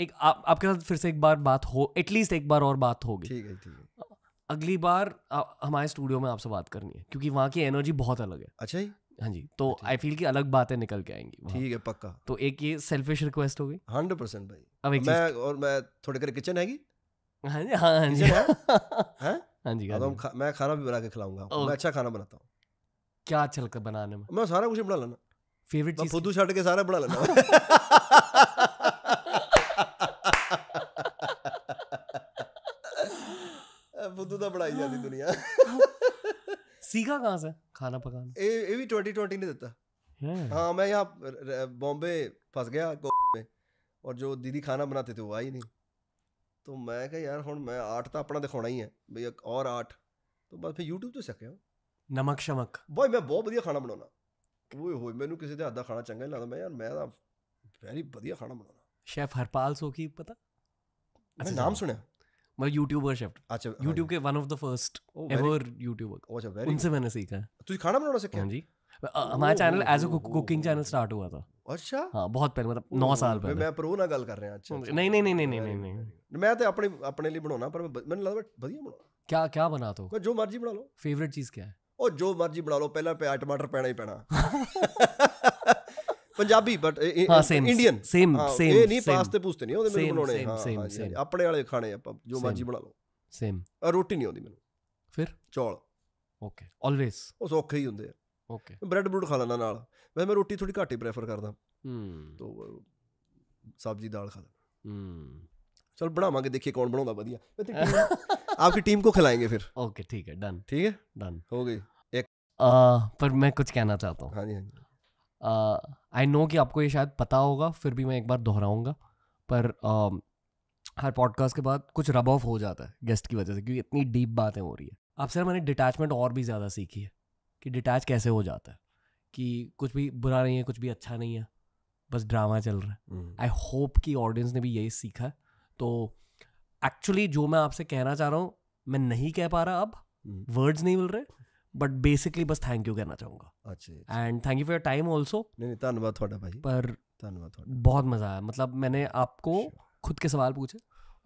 एक आप, आपके साथ फिर से एक बार बात हो एटलीस्ट एक बार और बात होगी ठीक है ठीक है अगली बार आ, हमारे स्टूडियो में आपसे बात करनी है क्योंकि वहाँ की एनर्जी बहुत अलग है अच्छा ही हाँ जी तो आई अच्छा। फील कि अलग बातें निकल के आएंगी ठीक है पक्का तो एक ये सेल्फिश रिक्वेस्ट होगी हंड्रेड परसेंट भाई अब एक मैं और मैं थोड़े कर किचन आएगी हाँ जी हाँ हाँ जी हाँ हाँ जी तो मैं खाना भी बना के खिलाऊंगा मैं अच्छा खाना बनाता हूँ क्या अच्छा लगता बनाने में मैं सारा कुछ बना लेना फेवरेट चीज फुदू छट के सारा बना लेना फुदू तो बढ़ाई जाती दुनिया ਸੀਗਾ ਕਹਾਂ से ਖਾਣਾ ਪਕਾਣ ਇਹ ਇਹ ਵੀ 2020 ਦਿੱਤਾ ਹਾਂ ਮੈਂ ਯਾ ਬੰਬੇ ਫਸ ਗਿਆ ਕੋਪੇ ਔਰ ਜੋ ਦੀਦੀ ਖਾਣਾ ਬਣਾਤੇ ਤੇ ਉਹ ਆਈ ਨਹੀਂ नहीं ਮੈਂ ਕਿਹਾ ਯਾਰ ਹੁਣ ਮੈਂ ਆਰਟ ਤਾਂ ਆਪਣਾ ਦਿਖਾਉਣਾ ਹੀ ਹੈ ਬਈ ਇੱਕ ਔਰ ਆਰਟ तो ਬਸ ਫਿਰ YouTube ਤੋਂ ਸਿੱਖਿਆ ਨਮਕ ਸ਼ਮਕ ਬੋਏ ਮੈਂ ਬਹੁਤ ਵਧੀਆ ਖਾਣਾ ਬਣਾਉਣਾ ਓਏ ਹੋਏ ਮੈਨੂੰ ਕਿਸੇ ਦੇ ਹੱਥ ਦਾ ਖਾਣਾ ਚੰਗਾ ਨਹੀਂ ਲੱਗਦਾ ਮੈਂ ਯਾਰ ਮੈਂ ਤਾਂ ਵੈਰੀ ਵਧੀਆ ਖਾਣਾ ਬਣਾਉਣਾ ਸ਼ੈਫ ਹਰਪਾਲ ਕੀ ਪਤਾ ਅੱਛਾ ਨਾਮ ਸੁਣਿਆ मैं यूट्यूबर शिफ्ट अच्छा यूट्यूब के one of the first ever YouTuber उनसे मैंने सीखा है तुझे खाना बनाना सीखा हाँ जी हमारा channel as a cooking channel start हुआ था ਅੱਛਾ ਹਾਂ ਬਹੁਤ ਪਹਿਲੇ ਮਤਲਬ 9 ਸਾਲ ਪਹਿਲੇ ਮੈਂ ਪ੍ਰੋ ਨਾਲ ਗੱਲ ਕਰ ਰਿਹਾ ਅੱਛਾ ਨਹੀਂ ਨਹੀਂ ਨਹੀਂ ਨਹੀਂ ਨਹੀਂ ਨਹੀਂ ਮੈਂ ਤੇ ਆਪਣੇ ਆਪਣੇ ਲਈ ਬਣਾਉਣਾ ਪਰ ਮੈਨੂੰ ਲੱਗਦਾ ਵਧੀਆ ਬਣਾ ਕਿਆ ਕਿਆ ਬਣਾ ਤੋ ਜੋ ਮਰਜ਼ੀ ਬਣਾ ਲਓ ਫੇਵਰਿਟ ਚੀਜ਼ ਕੀ ਹੈ ਉਹ ਜੋ ਮਰਜ਼ੀ ਬਣਾ ਲਓ ਪਹਿਲਾਂ ਪਿਆਜ਼ ਟਮਾਟਰ ਪੈਣਾ ਹੀ ਪੈਣਾ Punjabi but Indian same same ਇਹ ਨਹੀਂ ਪਾਸਤੇ ਪੂਸਤੇ ਨਹੀਂ ਉਹਦੇ ਮੈਨੂੰ ਬਣਾਉਣੇ ਹਾਂ ਸੇਮ ਆਪਣੇ ਵਾਲੇ ਖਾਣੇ ਆਪਾਂ ਜੋ ਮਰਜੀ ਬਣਾ ਲਓ ਸੇਮ ਰੋਟੀ ਨਹੀਂ ਆਉਂਦੀ ਮੈਨੂੰ ਫਿਰ ਚੌਲ ਓਕੇ ਆਲਵੇਸ ਉਹ ਸੌਖੇ ਹੀ ਹੁੰਦੇ ਆ ਓਕੇ ਬ੍ਰੈਡ ਬਰੂਡ ਖਾ ਲੈਣਾ ਨਾਲ ਵੈਸੇ ਮੈਂ ਰੋਟੀ ਥੋੜੀ ਘੱਟ ਹੀ ਪ੍ਰੇਫਰ ਕਰਦਾ ਹੂੰ ਤੋਂ ਸਬਜ਼ੀ ਦਾਲ ਖਾ ਲੈਣਾ ਹੂੰ चल बनावांगे देखिए कौन बनाऊंगा बढ़िया आपकी टीम को खिलाएंगे फिर ओके ठीक है डन ठीक है डन हो गई एक आ, पर मैं कुछ कहना चाहता हूँ हाँ जी हाँ जी आई नो कि आपको ये शायद पता होगा फिर भी मैं एक बार दोहराऊंगा पर हर पॉडकास्ट के बाद कुछ रब ऑफ हो जाता है गेस्ट की वजह से क्योंकि इतनी डीप बातें हो रही है अब सर मैंने डिटैचमेंट और भी ज़्यादा सीखी है कि डिटैच कैसे हो जाता है कि कुछ भी बुरा नहीं है कुछ भी अच्छा नहीं है बस ड्रामा चल रहा है आई हम्म। होप कि ऑडियंस ने भी यही सीखा है तो एक्चुअली जो मैं आपसे कहना चाह रहा हूँ मैं नहीं कह पा रहा अब वर्ड्स हम्म। नहीं मिल रहे बट बेसिकली बस थैंक यू कहना चाहूंगा ਅੱਛਾ and thank you your time also नहीं धन्यवाद थोड़ा भाई पर धन्यवाद बहुत मजा आया मतलब मैंने आपको अच्छा। खुद के सवाल पूछे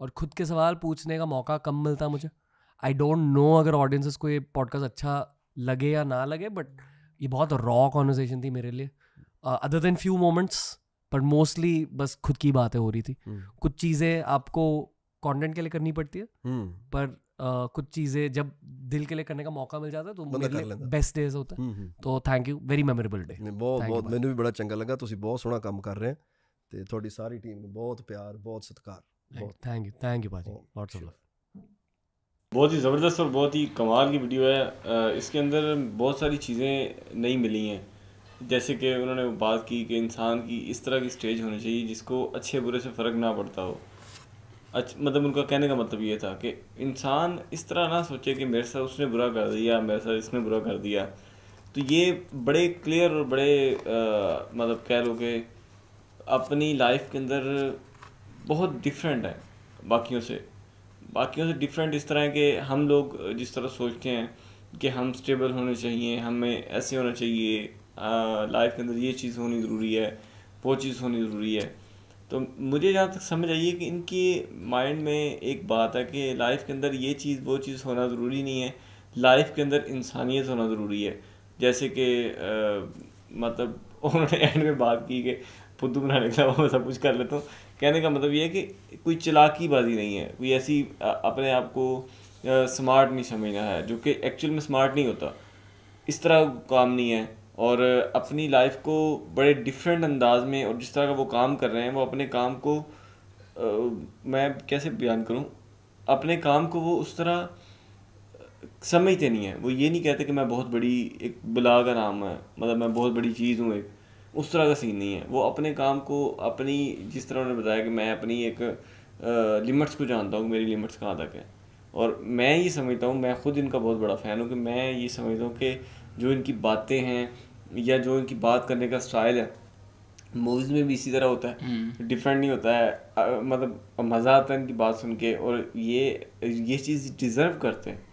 और खुद के सवाल पूछने का मौका कम मिलता मुझे आई डोंट नो अगर ऑडियंसिस को ये पॉडकास्ट अच्छा लगे या ना लगे बट ये बहुत रॉ कॉन्वर्जेशन थी मेरे लिए अदर देन फ्यू मोमेंट्स पर मोस्टली बस खुद की बातें हो रही थी hmm. कुछ चीज़ें आपको कंटेंट के लिए करनी पड़ती है hmm. पर कुछ चीजें जब दिल के लिए करने का मौका मिल जाता है तो मेरे लिए बेस्ट डेज होता है हम्म, हम्म। तो thank you very memorable day बहुत बहुत मैंने भी बड़ा चंगा लगा तुम बहुत सोना काम कर रहे हैं ਤੇ ਤੁਹਾਡੀ ਸਾਰੀ ਟੀਮ ਨੂੰ बहुत ਪਿਆਰ ਬਹੁਤ ਸਤਿਕਾਰ thank you you thank you ਬਾਜੀ ਲੋਟਸ बहुत ही ज़बरदस्त और बहुत ही कमाल की वीडियो है इसके अंदर बहुत सारी चीज़ें नहीं मिली हैं जैसे कि उन्होंने बात की कि इंसान की इस तरह की स्टेज होनी चाहिए जिसको अच्छे बुरे से फ़र्क ना पड़ता हो अच्छा मतलब उनका कहने का मतलब ये था कि इंसान इस तरह ना सोचे कि मेरे साथ उसने बुरा कर दिया मेरे साथ इसने बुरा कर दिया तो ये बड़े क्लियर और बड़े आ, मतलब कह लो कि अपनी लाइफ के अंदर बहुत डिफरेंट है बाकियों से बाकियों से डिफरेंट इस तरह है कि हम लोग जिस तरह सोचते हैं कि हम स्टेबल होने चाहिए हमें ऐसे होना चाहिए लाइफ के अंदर ये चीज़ होनी ज़रूरी है वो चीज़ होनी ज़रूरी है तो मुझे जहाँ तक समझ आई है कि इनकी माइंड में एक बात है कि लाइफ के अंदर ये चीज़ वो चीज़ होना ज़रूरी नहीं है लाइफ के अंदर इंसानियत होना ज़रूरी है जैसे कि मतलब उन्होंने एंड में बात की कि पुद्दू बनाने के अलावा मैं सब कुछ कर लेता हूँ कहने का मतलब ये है कि कोई चलाकी बाजी नहीं है कोई ऐसी अपने आप को स्मार्ट नहीं समझना है जो कि एक्चुअल में स्मार्ट नहीं होता इस तरह काम नहीं है और अपनी लाइफ को बड़े डिफरेंट अंदाज में और जिस तरह का वो काम कर रहे हैं वो अपने काम को आ, मैं कैसे बयान करूँ अपने काम को वो उस तरह समझते नहीं है वो ये नहीं कहते कि मैं बहुत बड़ी एक बला का नाम है मतलब मैं बहुत बड़ी चीज़ हूँ एक उस तरह का सीन नहीं है वो अपने काम को अपनी जिस तरह उन्होंने बताया कि मैं अपनी एक लिमिट्स को जानता हूँ मेरी लिमिट्स कहाँ तक है और मैं ये समझता हूँ मैं खुद इनका बहुत बड़ा फ़ैन हूँ कि मैं ये समझता हूँ कि जो इनकी बातें हैं या जो इनकी बात करने का स्टाइल है मूवीज़ में भी इसी तरह होता है डिफरेंट हम्म। नहीं होता है आ, मतलब मज़ा आता है इनकी बात सुन के और ये ये चीज़ डिज़र्व करते हैं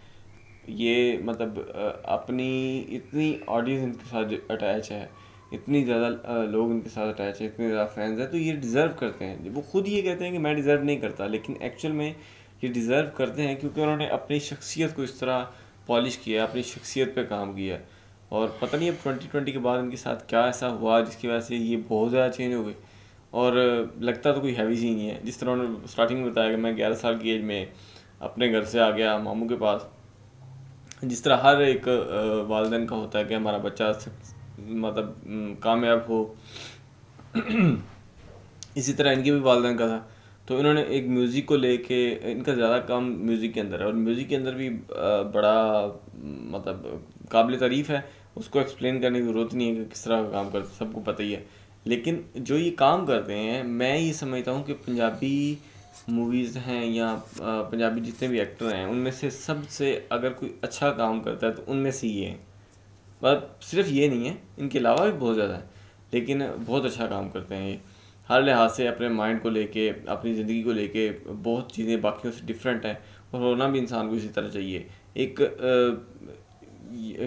ये मतलब अपनी इतनी ऑडियंस इनके साथ अटैच है इतनी ज़्यादा लोग इनके साथ अटैच है इतने ज़्यादा फैंस हैं तो ये डिज़र्व करते हैं वो खुद ये कहते हैं कि मैं डिज़र्व नहीं करता लेकिन एक्चुअल में ये डिज़र्व करते हैं क्योंकि उन्होंने अपनी शख्सियत को इस तरह पॉलिश किया अपनी शख्सियत पे काम किया है और पता नहीं अब ट्वेंटी ट्वेंटी के बाद इनके साथ क्या ऐसा हुआ जिसकी वजह से ये बहुत ज़्यादा चेंज हो गए और लगता तो कोई हैवी सी नहीं है जिस तरह उन्होंने स्टार्टिंग में बताया कि मैं ग्यारह साल की एज में अपने घर से आ गया मामू के पास जिस तरह हर एक वालदेन का होता है कि हमारा बच्चा मतलब कामयाब हो इसी तरह इनके भी वालदेन का था तो इन्होंने एक म्यूज़िक को लेके इनका ज़्यादा काम म्यूज़िक के अंदर है और म्यूज़िक के अंदर भी बड़ा मतलब काबिल तारीफ़ है उसको एक्सप्लेन करने की ज़रूरत नहीं है कि किस तरह का काम करते हैं सबको पता ही है लेकिन जो ये काम करते हैं मैं ये समझता हूँ कि पंजाबी मूवीज़ हैं या पंजाबी जितने भी एक्टर हैं उनमें से सबसे अगर कोई अच्छा काम करता है तो उनमें से ये है मतलब सिर्फ ये नहीं है इनके अलावा भी बहुत ज़्यादा है लेकिन बहुत अच्छा काम करते हैं ये हर लिहाज से अपने माइंड को लेके अपनी ज़िंदगी को लेके बहुत चीज़ें बाकियों से डिफरेंट हैं और होना भी इंसान को इसी तरह चाहिए एक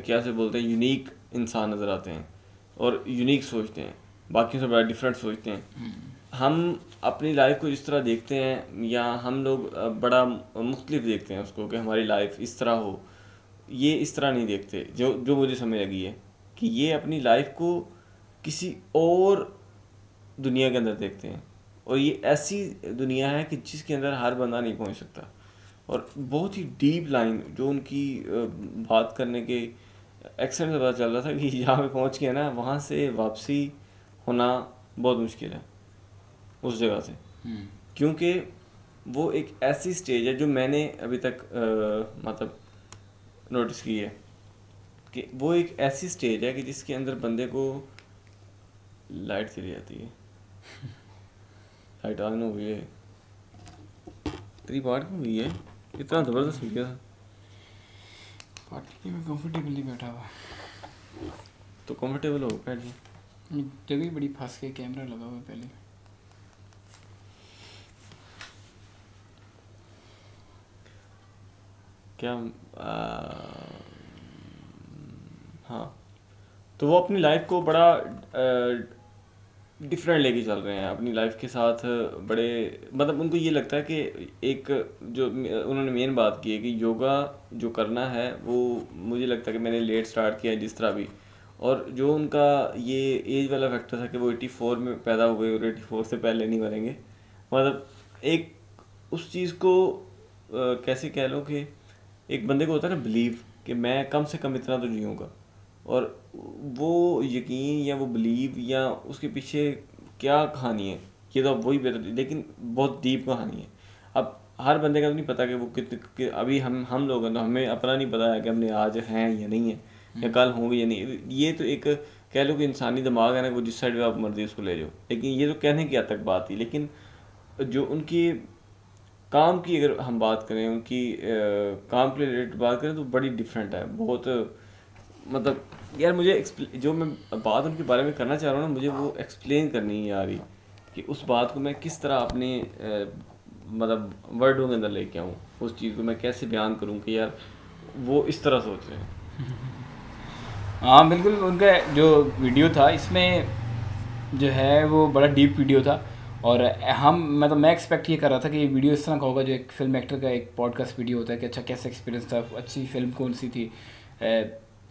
क्या से बोलते हैं यूनिक इंसान नज़र आते हैं और यूनिक सोचते हैं बाकी से बड़ा डिफरेंट सोचते हैं हम्म। हम अपनी लाइफ को इस तरह देखते हैं या हम लोग बड़ा मुख्तलिफ देखते हैं उसको कि हमारी लाइफ इस तरह हो ये इस तरह नहीं देखते जो जो मुझे समझ लगी है कि ये अपनी लाइफ को किसी और दुनिया के अंदर देखते हैं और ये ऐसी दुनिया है कि जिसके अंदर हर बंदा नहीं पहुंच सकता और बहुत ही डीप लाइन जो उनकी बात करने के एक्सेंट से पता चल रहा था कि यहाँ पे पहुँच गया ना वहाँ से वापसी होना बहुत मुश्किल है उस जगह से हम्म। क्योंकि वो एक ऐसी स्टेज है जो मैंने अभी तक आ, मतलब नोटिस की है कि वो एक ऐसी स्टेज है कि जिसके अंदर बंदे को लाइट चली जाती है लाइट ऑन हुई है तेरी बाढ़ हुई है कितना ज़बरदस्त मिल गया था पार्टी में कंफर्टेबली बैठा हुआ तो कंफर्टेबल हो पहले जगह बड़ी फंस के कैमरा लगा हुआ पहले क्या आ, हाँ तो वो अपनी लाइफ को बड़ा आ, डिफरेंट लेके चल रहे हैं अपनी लाइफ के साथ बड़े मतलब उनको ये लगता है कि एक जो उन्होंने मेन बात की है कि योगा जो करना है वो मुझे लगता है कि मैंने लेट स्टार्ट किया है जिस तरह भी और जो उनका ये एज वाला फैक्टर था कि वो एटी फोर में पैदा हुए और एटी फोर से पहले नहीं मरेंगे मतलब एक उस चीज़ को कैसे कह लो कि एक बंदे को होता है ना बिलीव कि मैं कम से कम इतना तो जीऊँगा और वो यकीन या वो बिलीव या उसके पीछे क्या कहानी है ये तो वही बेहतर लेकिन बहुत डीप कहानी है अब हर बंदे का तो नहीं पता कि वो कितने अभी हम हम लोग हैं तो हमें अपना नहीं पता है कि हमने आज हैं या नहीं है या हम्म। कल होंगे या नहीं ये तो एक कह लो कि इंसानी दिमाग है ना वो जिस साइड पर आप मर्जी उसको ले जाओ लेकिन ये तो कहने की हद तक बात थी लेकिन जो उनकी काम की अगर हम बात करें उनकी आ, काम के रिलेटेड बात करें तो बड़ी डिफरेंट है बहुत मतलब यार मुझे जो मैं बात उनके बारे में करना चाह रहा हूँ ना मुझे वो एक्सप्लेन हाँ। करनी है यार कि उस बात को मैं किस तरह अपने मतलब वर्डों के अंदर लेके आऊँ उस चीज़ को मैं कैसे बयान करूँ कि यार वो इस तरह सोच रहे हैं हाँ बिल्कुल उनका जो वीडियो था इसमें जो है वो बड़ा डीप वीडियो था और हम मतलब मैं एक्सपेक्ट ये कर रहा था कि ये वीडियो इस तरह का होगा जो एक फिल्म एक्टर का एक पॉडकास्ट वीडियो होता है कि अच्छा कैसा एक्सपीरियंस था अच्छी फिल्म कौन सी थी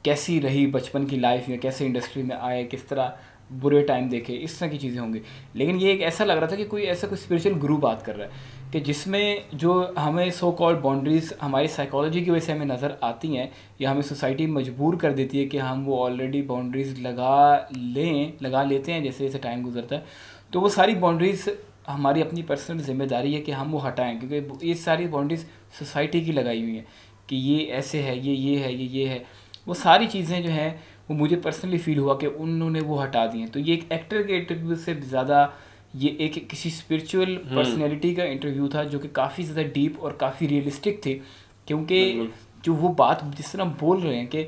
कैसी रही बचपन की लाइफ या कैसे इंडस्ट्री में आए किस तरह बुरे टाइम देखे इस तरह की चीज़ें होंगी लेकिन ये एक ऐसा लग रहा था कि कोई ऐसा कोई स्पिरिचुअल गुरु बात कर रहा है कि जिसमें जो हमें सो कॉल्ड बाउंड्रीज़ हमारी साइकोलॉजी की वजह से हमें नज़र आती हैं या हमें सोसाइटी मजबूर कर देती है कि हम वो ऑलरेडी बाउंड्रीज़ लगा लें लगा लेते हैं जैसे जैसे टाइम गुजरता है तो वो सारी बाउंड्रीज़ हमारी अपनी पर्सनल जिम्मेदारी है कि हम वो हटाएं क्योंकि ये सारी बाउंड्रीज़ सोसाइटी की लगाई हुई हैं कि ये ऐसे है ये ये है ये ये है वो सारी चीज़ें जो हैं वो मुझे पर्सनली फील हुआ कि उन्होंने वो हटा दी हैं तो ये एक एक्टर के इंटरव्यू से ज़्यादा ये एक किसी स्पिरिचुअल हम्म। पर्सनैलिटी का इंटरव्यू था जो कि काफ़ी ज़्यादा डीप और काफ़ी रियलिस्टिक थे क्योंकि जो वो बात जिस तरह बोल रहे हैं कि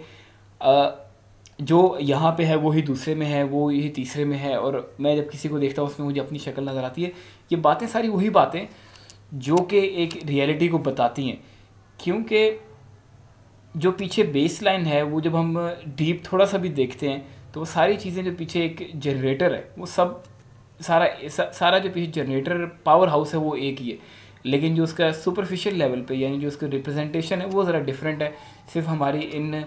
जो यहाँ पे है वो ही दूसरे में है वो ही तीसरे में है और मैं जब किसी को देखता हूँ उसमें मुझे अपनी शक्ल नज़र आती है ये बातें सारी वही बातें जो कि एक रियलिटी को बताती हैं क्योंकि जो पीछे बेस लाइन है वो जब हम डीप थोड़ा सा भी देखते हैं तो वो सारी चीज़ें जो पीछे एक जनरेटर है वो सब सारा सारा जो पीछे जनरेटर पावर हाउस है वो एक ही है लेकिन जो उसका सुपरफिशियल लेवल पे यानी जो उसका रिप्रेजेंटेशन है वो ज़रा डिफरेंट है सिर्फ हमारी इन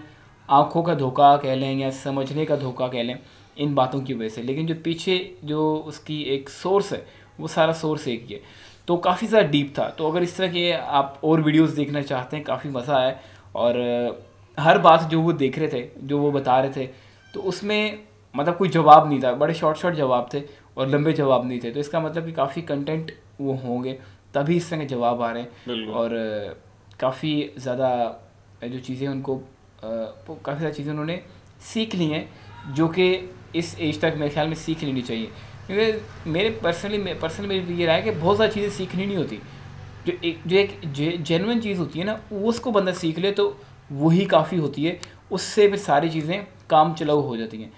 आँखों का धोखा कह लें या समझने का धोखा कह लें इन बातों की वजह से लेकिन जो पीछे जो उसकी एक सोर्स है वो सारा सोर्स एक ही है तो काफ़ी ज़्यादा डीप था तो अगर इस तरह के आप और वीडियोस देखना चाहते हैं काफ़ी मज़ा आया और हर बात जो वो देख रहे थे जो वो बता रहे थे तो उसमें मतलब कोई जवाब नहीं था बड़े शॉर्ट शॉर्ट जवाब थे और लंबे जवाब नहीं थे तो इसका मतलब कि काफ़ी कंटेंट वो होंगे तभी इस तरह के जवाब आ रहे हैं और काफ़ी ज़्यादा जो चीज़ें उनको काफ़ी सारी चीज़ें उन्होंने सीख ली हैं जो कि इस एज तक मेरे ख्याल में सीख लेनी चाहिए क्योंकि मेरे पर्सनली पर्सनली मेरी ये राय है कि बहुत सारी चीज़ें सीखनी नहीं होती जो एक जो एक जेनुन चीज़ होती है ना उसको बंदा सीख ले तो वही काफ़ी होती है उससे भी सारी चीज़ें काम चलाऊ हो जाती हैं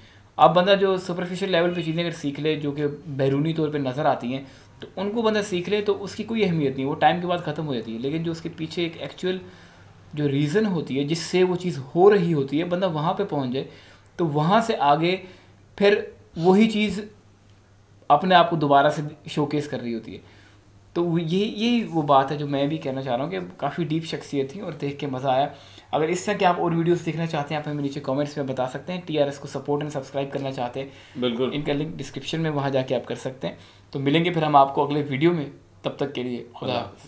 अब बंदा जो सुपरफिशियल लेवल पे चीज़ें अगर सीख ले जो कि बैरूनी तौर पे नज़र आती हैं तो उनको बंदा सीख ले तो उसकी कोई अहमियत नहीं वो टाइम के बाद ख़त्म हो जाती है लेकिन जो उसके पीछे एक एक्चुअल जो रीज़न होती है जिससे वो चीज़ हो रही होती है बंदा वहाँ पर पहुँच जाए तो वहाँ से आगे फिर वही चीज़ अपने आप को दोबारा से शोकेस कर रही होती है तो ये ये वो बात है जो मैं भी कहना चाह रहा हूँ कि काफ़ी डीप शख्सियत थी और देख के मज़ा आया अगर इस तरह के आप और वीडियोस देखना चाहते हैं आप हमें नीचे कमेंट्स में बता सकते हैं टी को सपोर्ट एंड सब्सक्राइब करना चाहते हैं बिल्कुल इनका लिंक डिस्क्रिप्शन में वहाँ जाके आप कर सकते हैं तो मिलेंगे फिर हम आपको अगले वीडियो में तब तक के लिए खुदा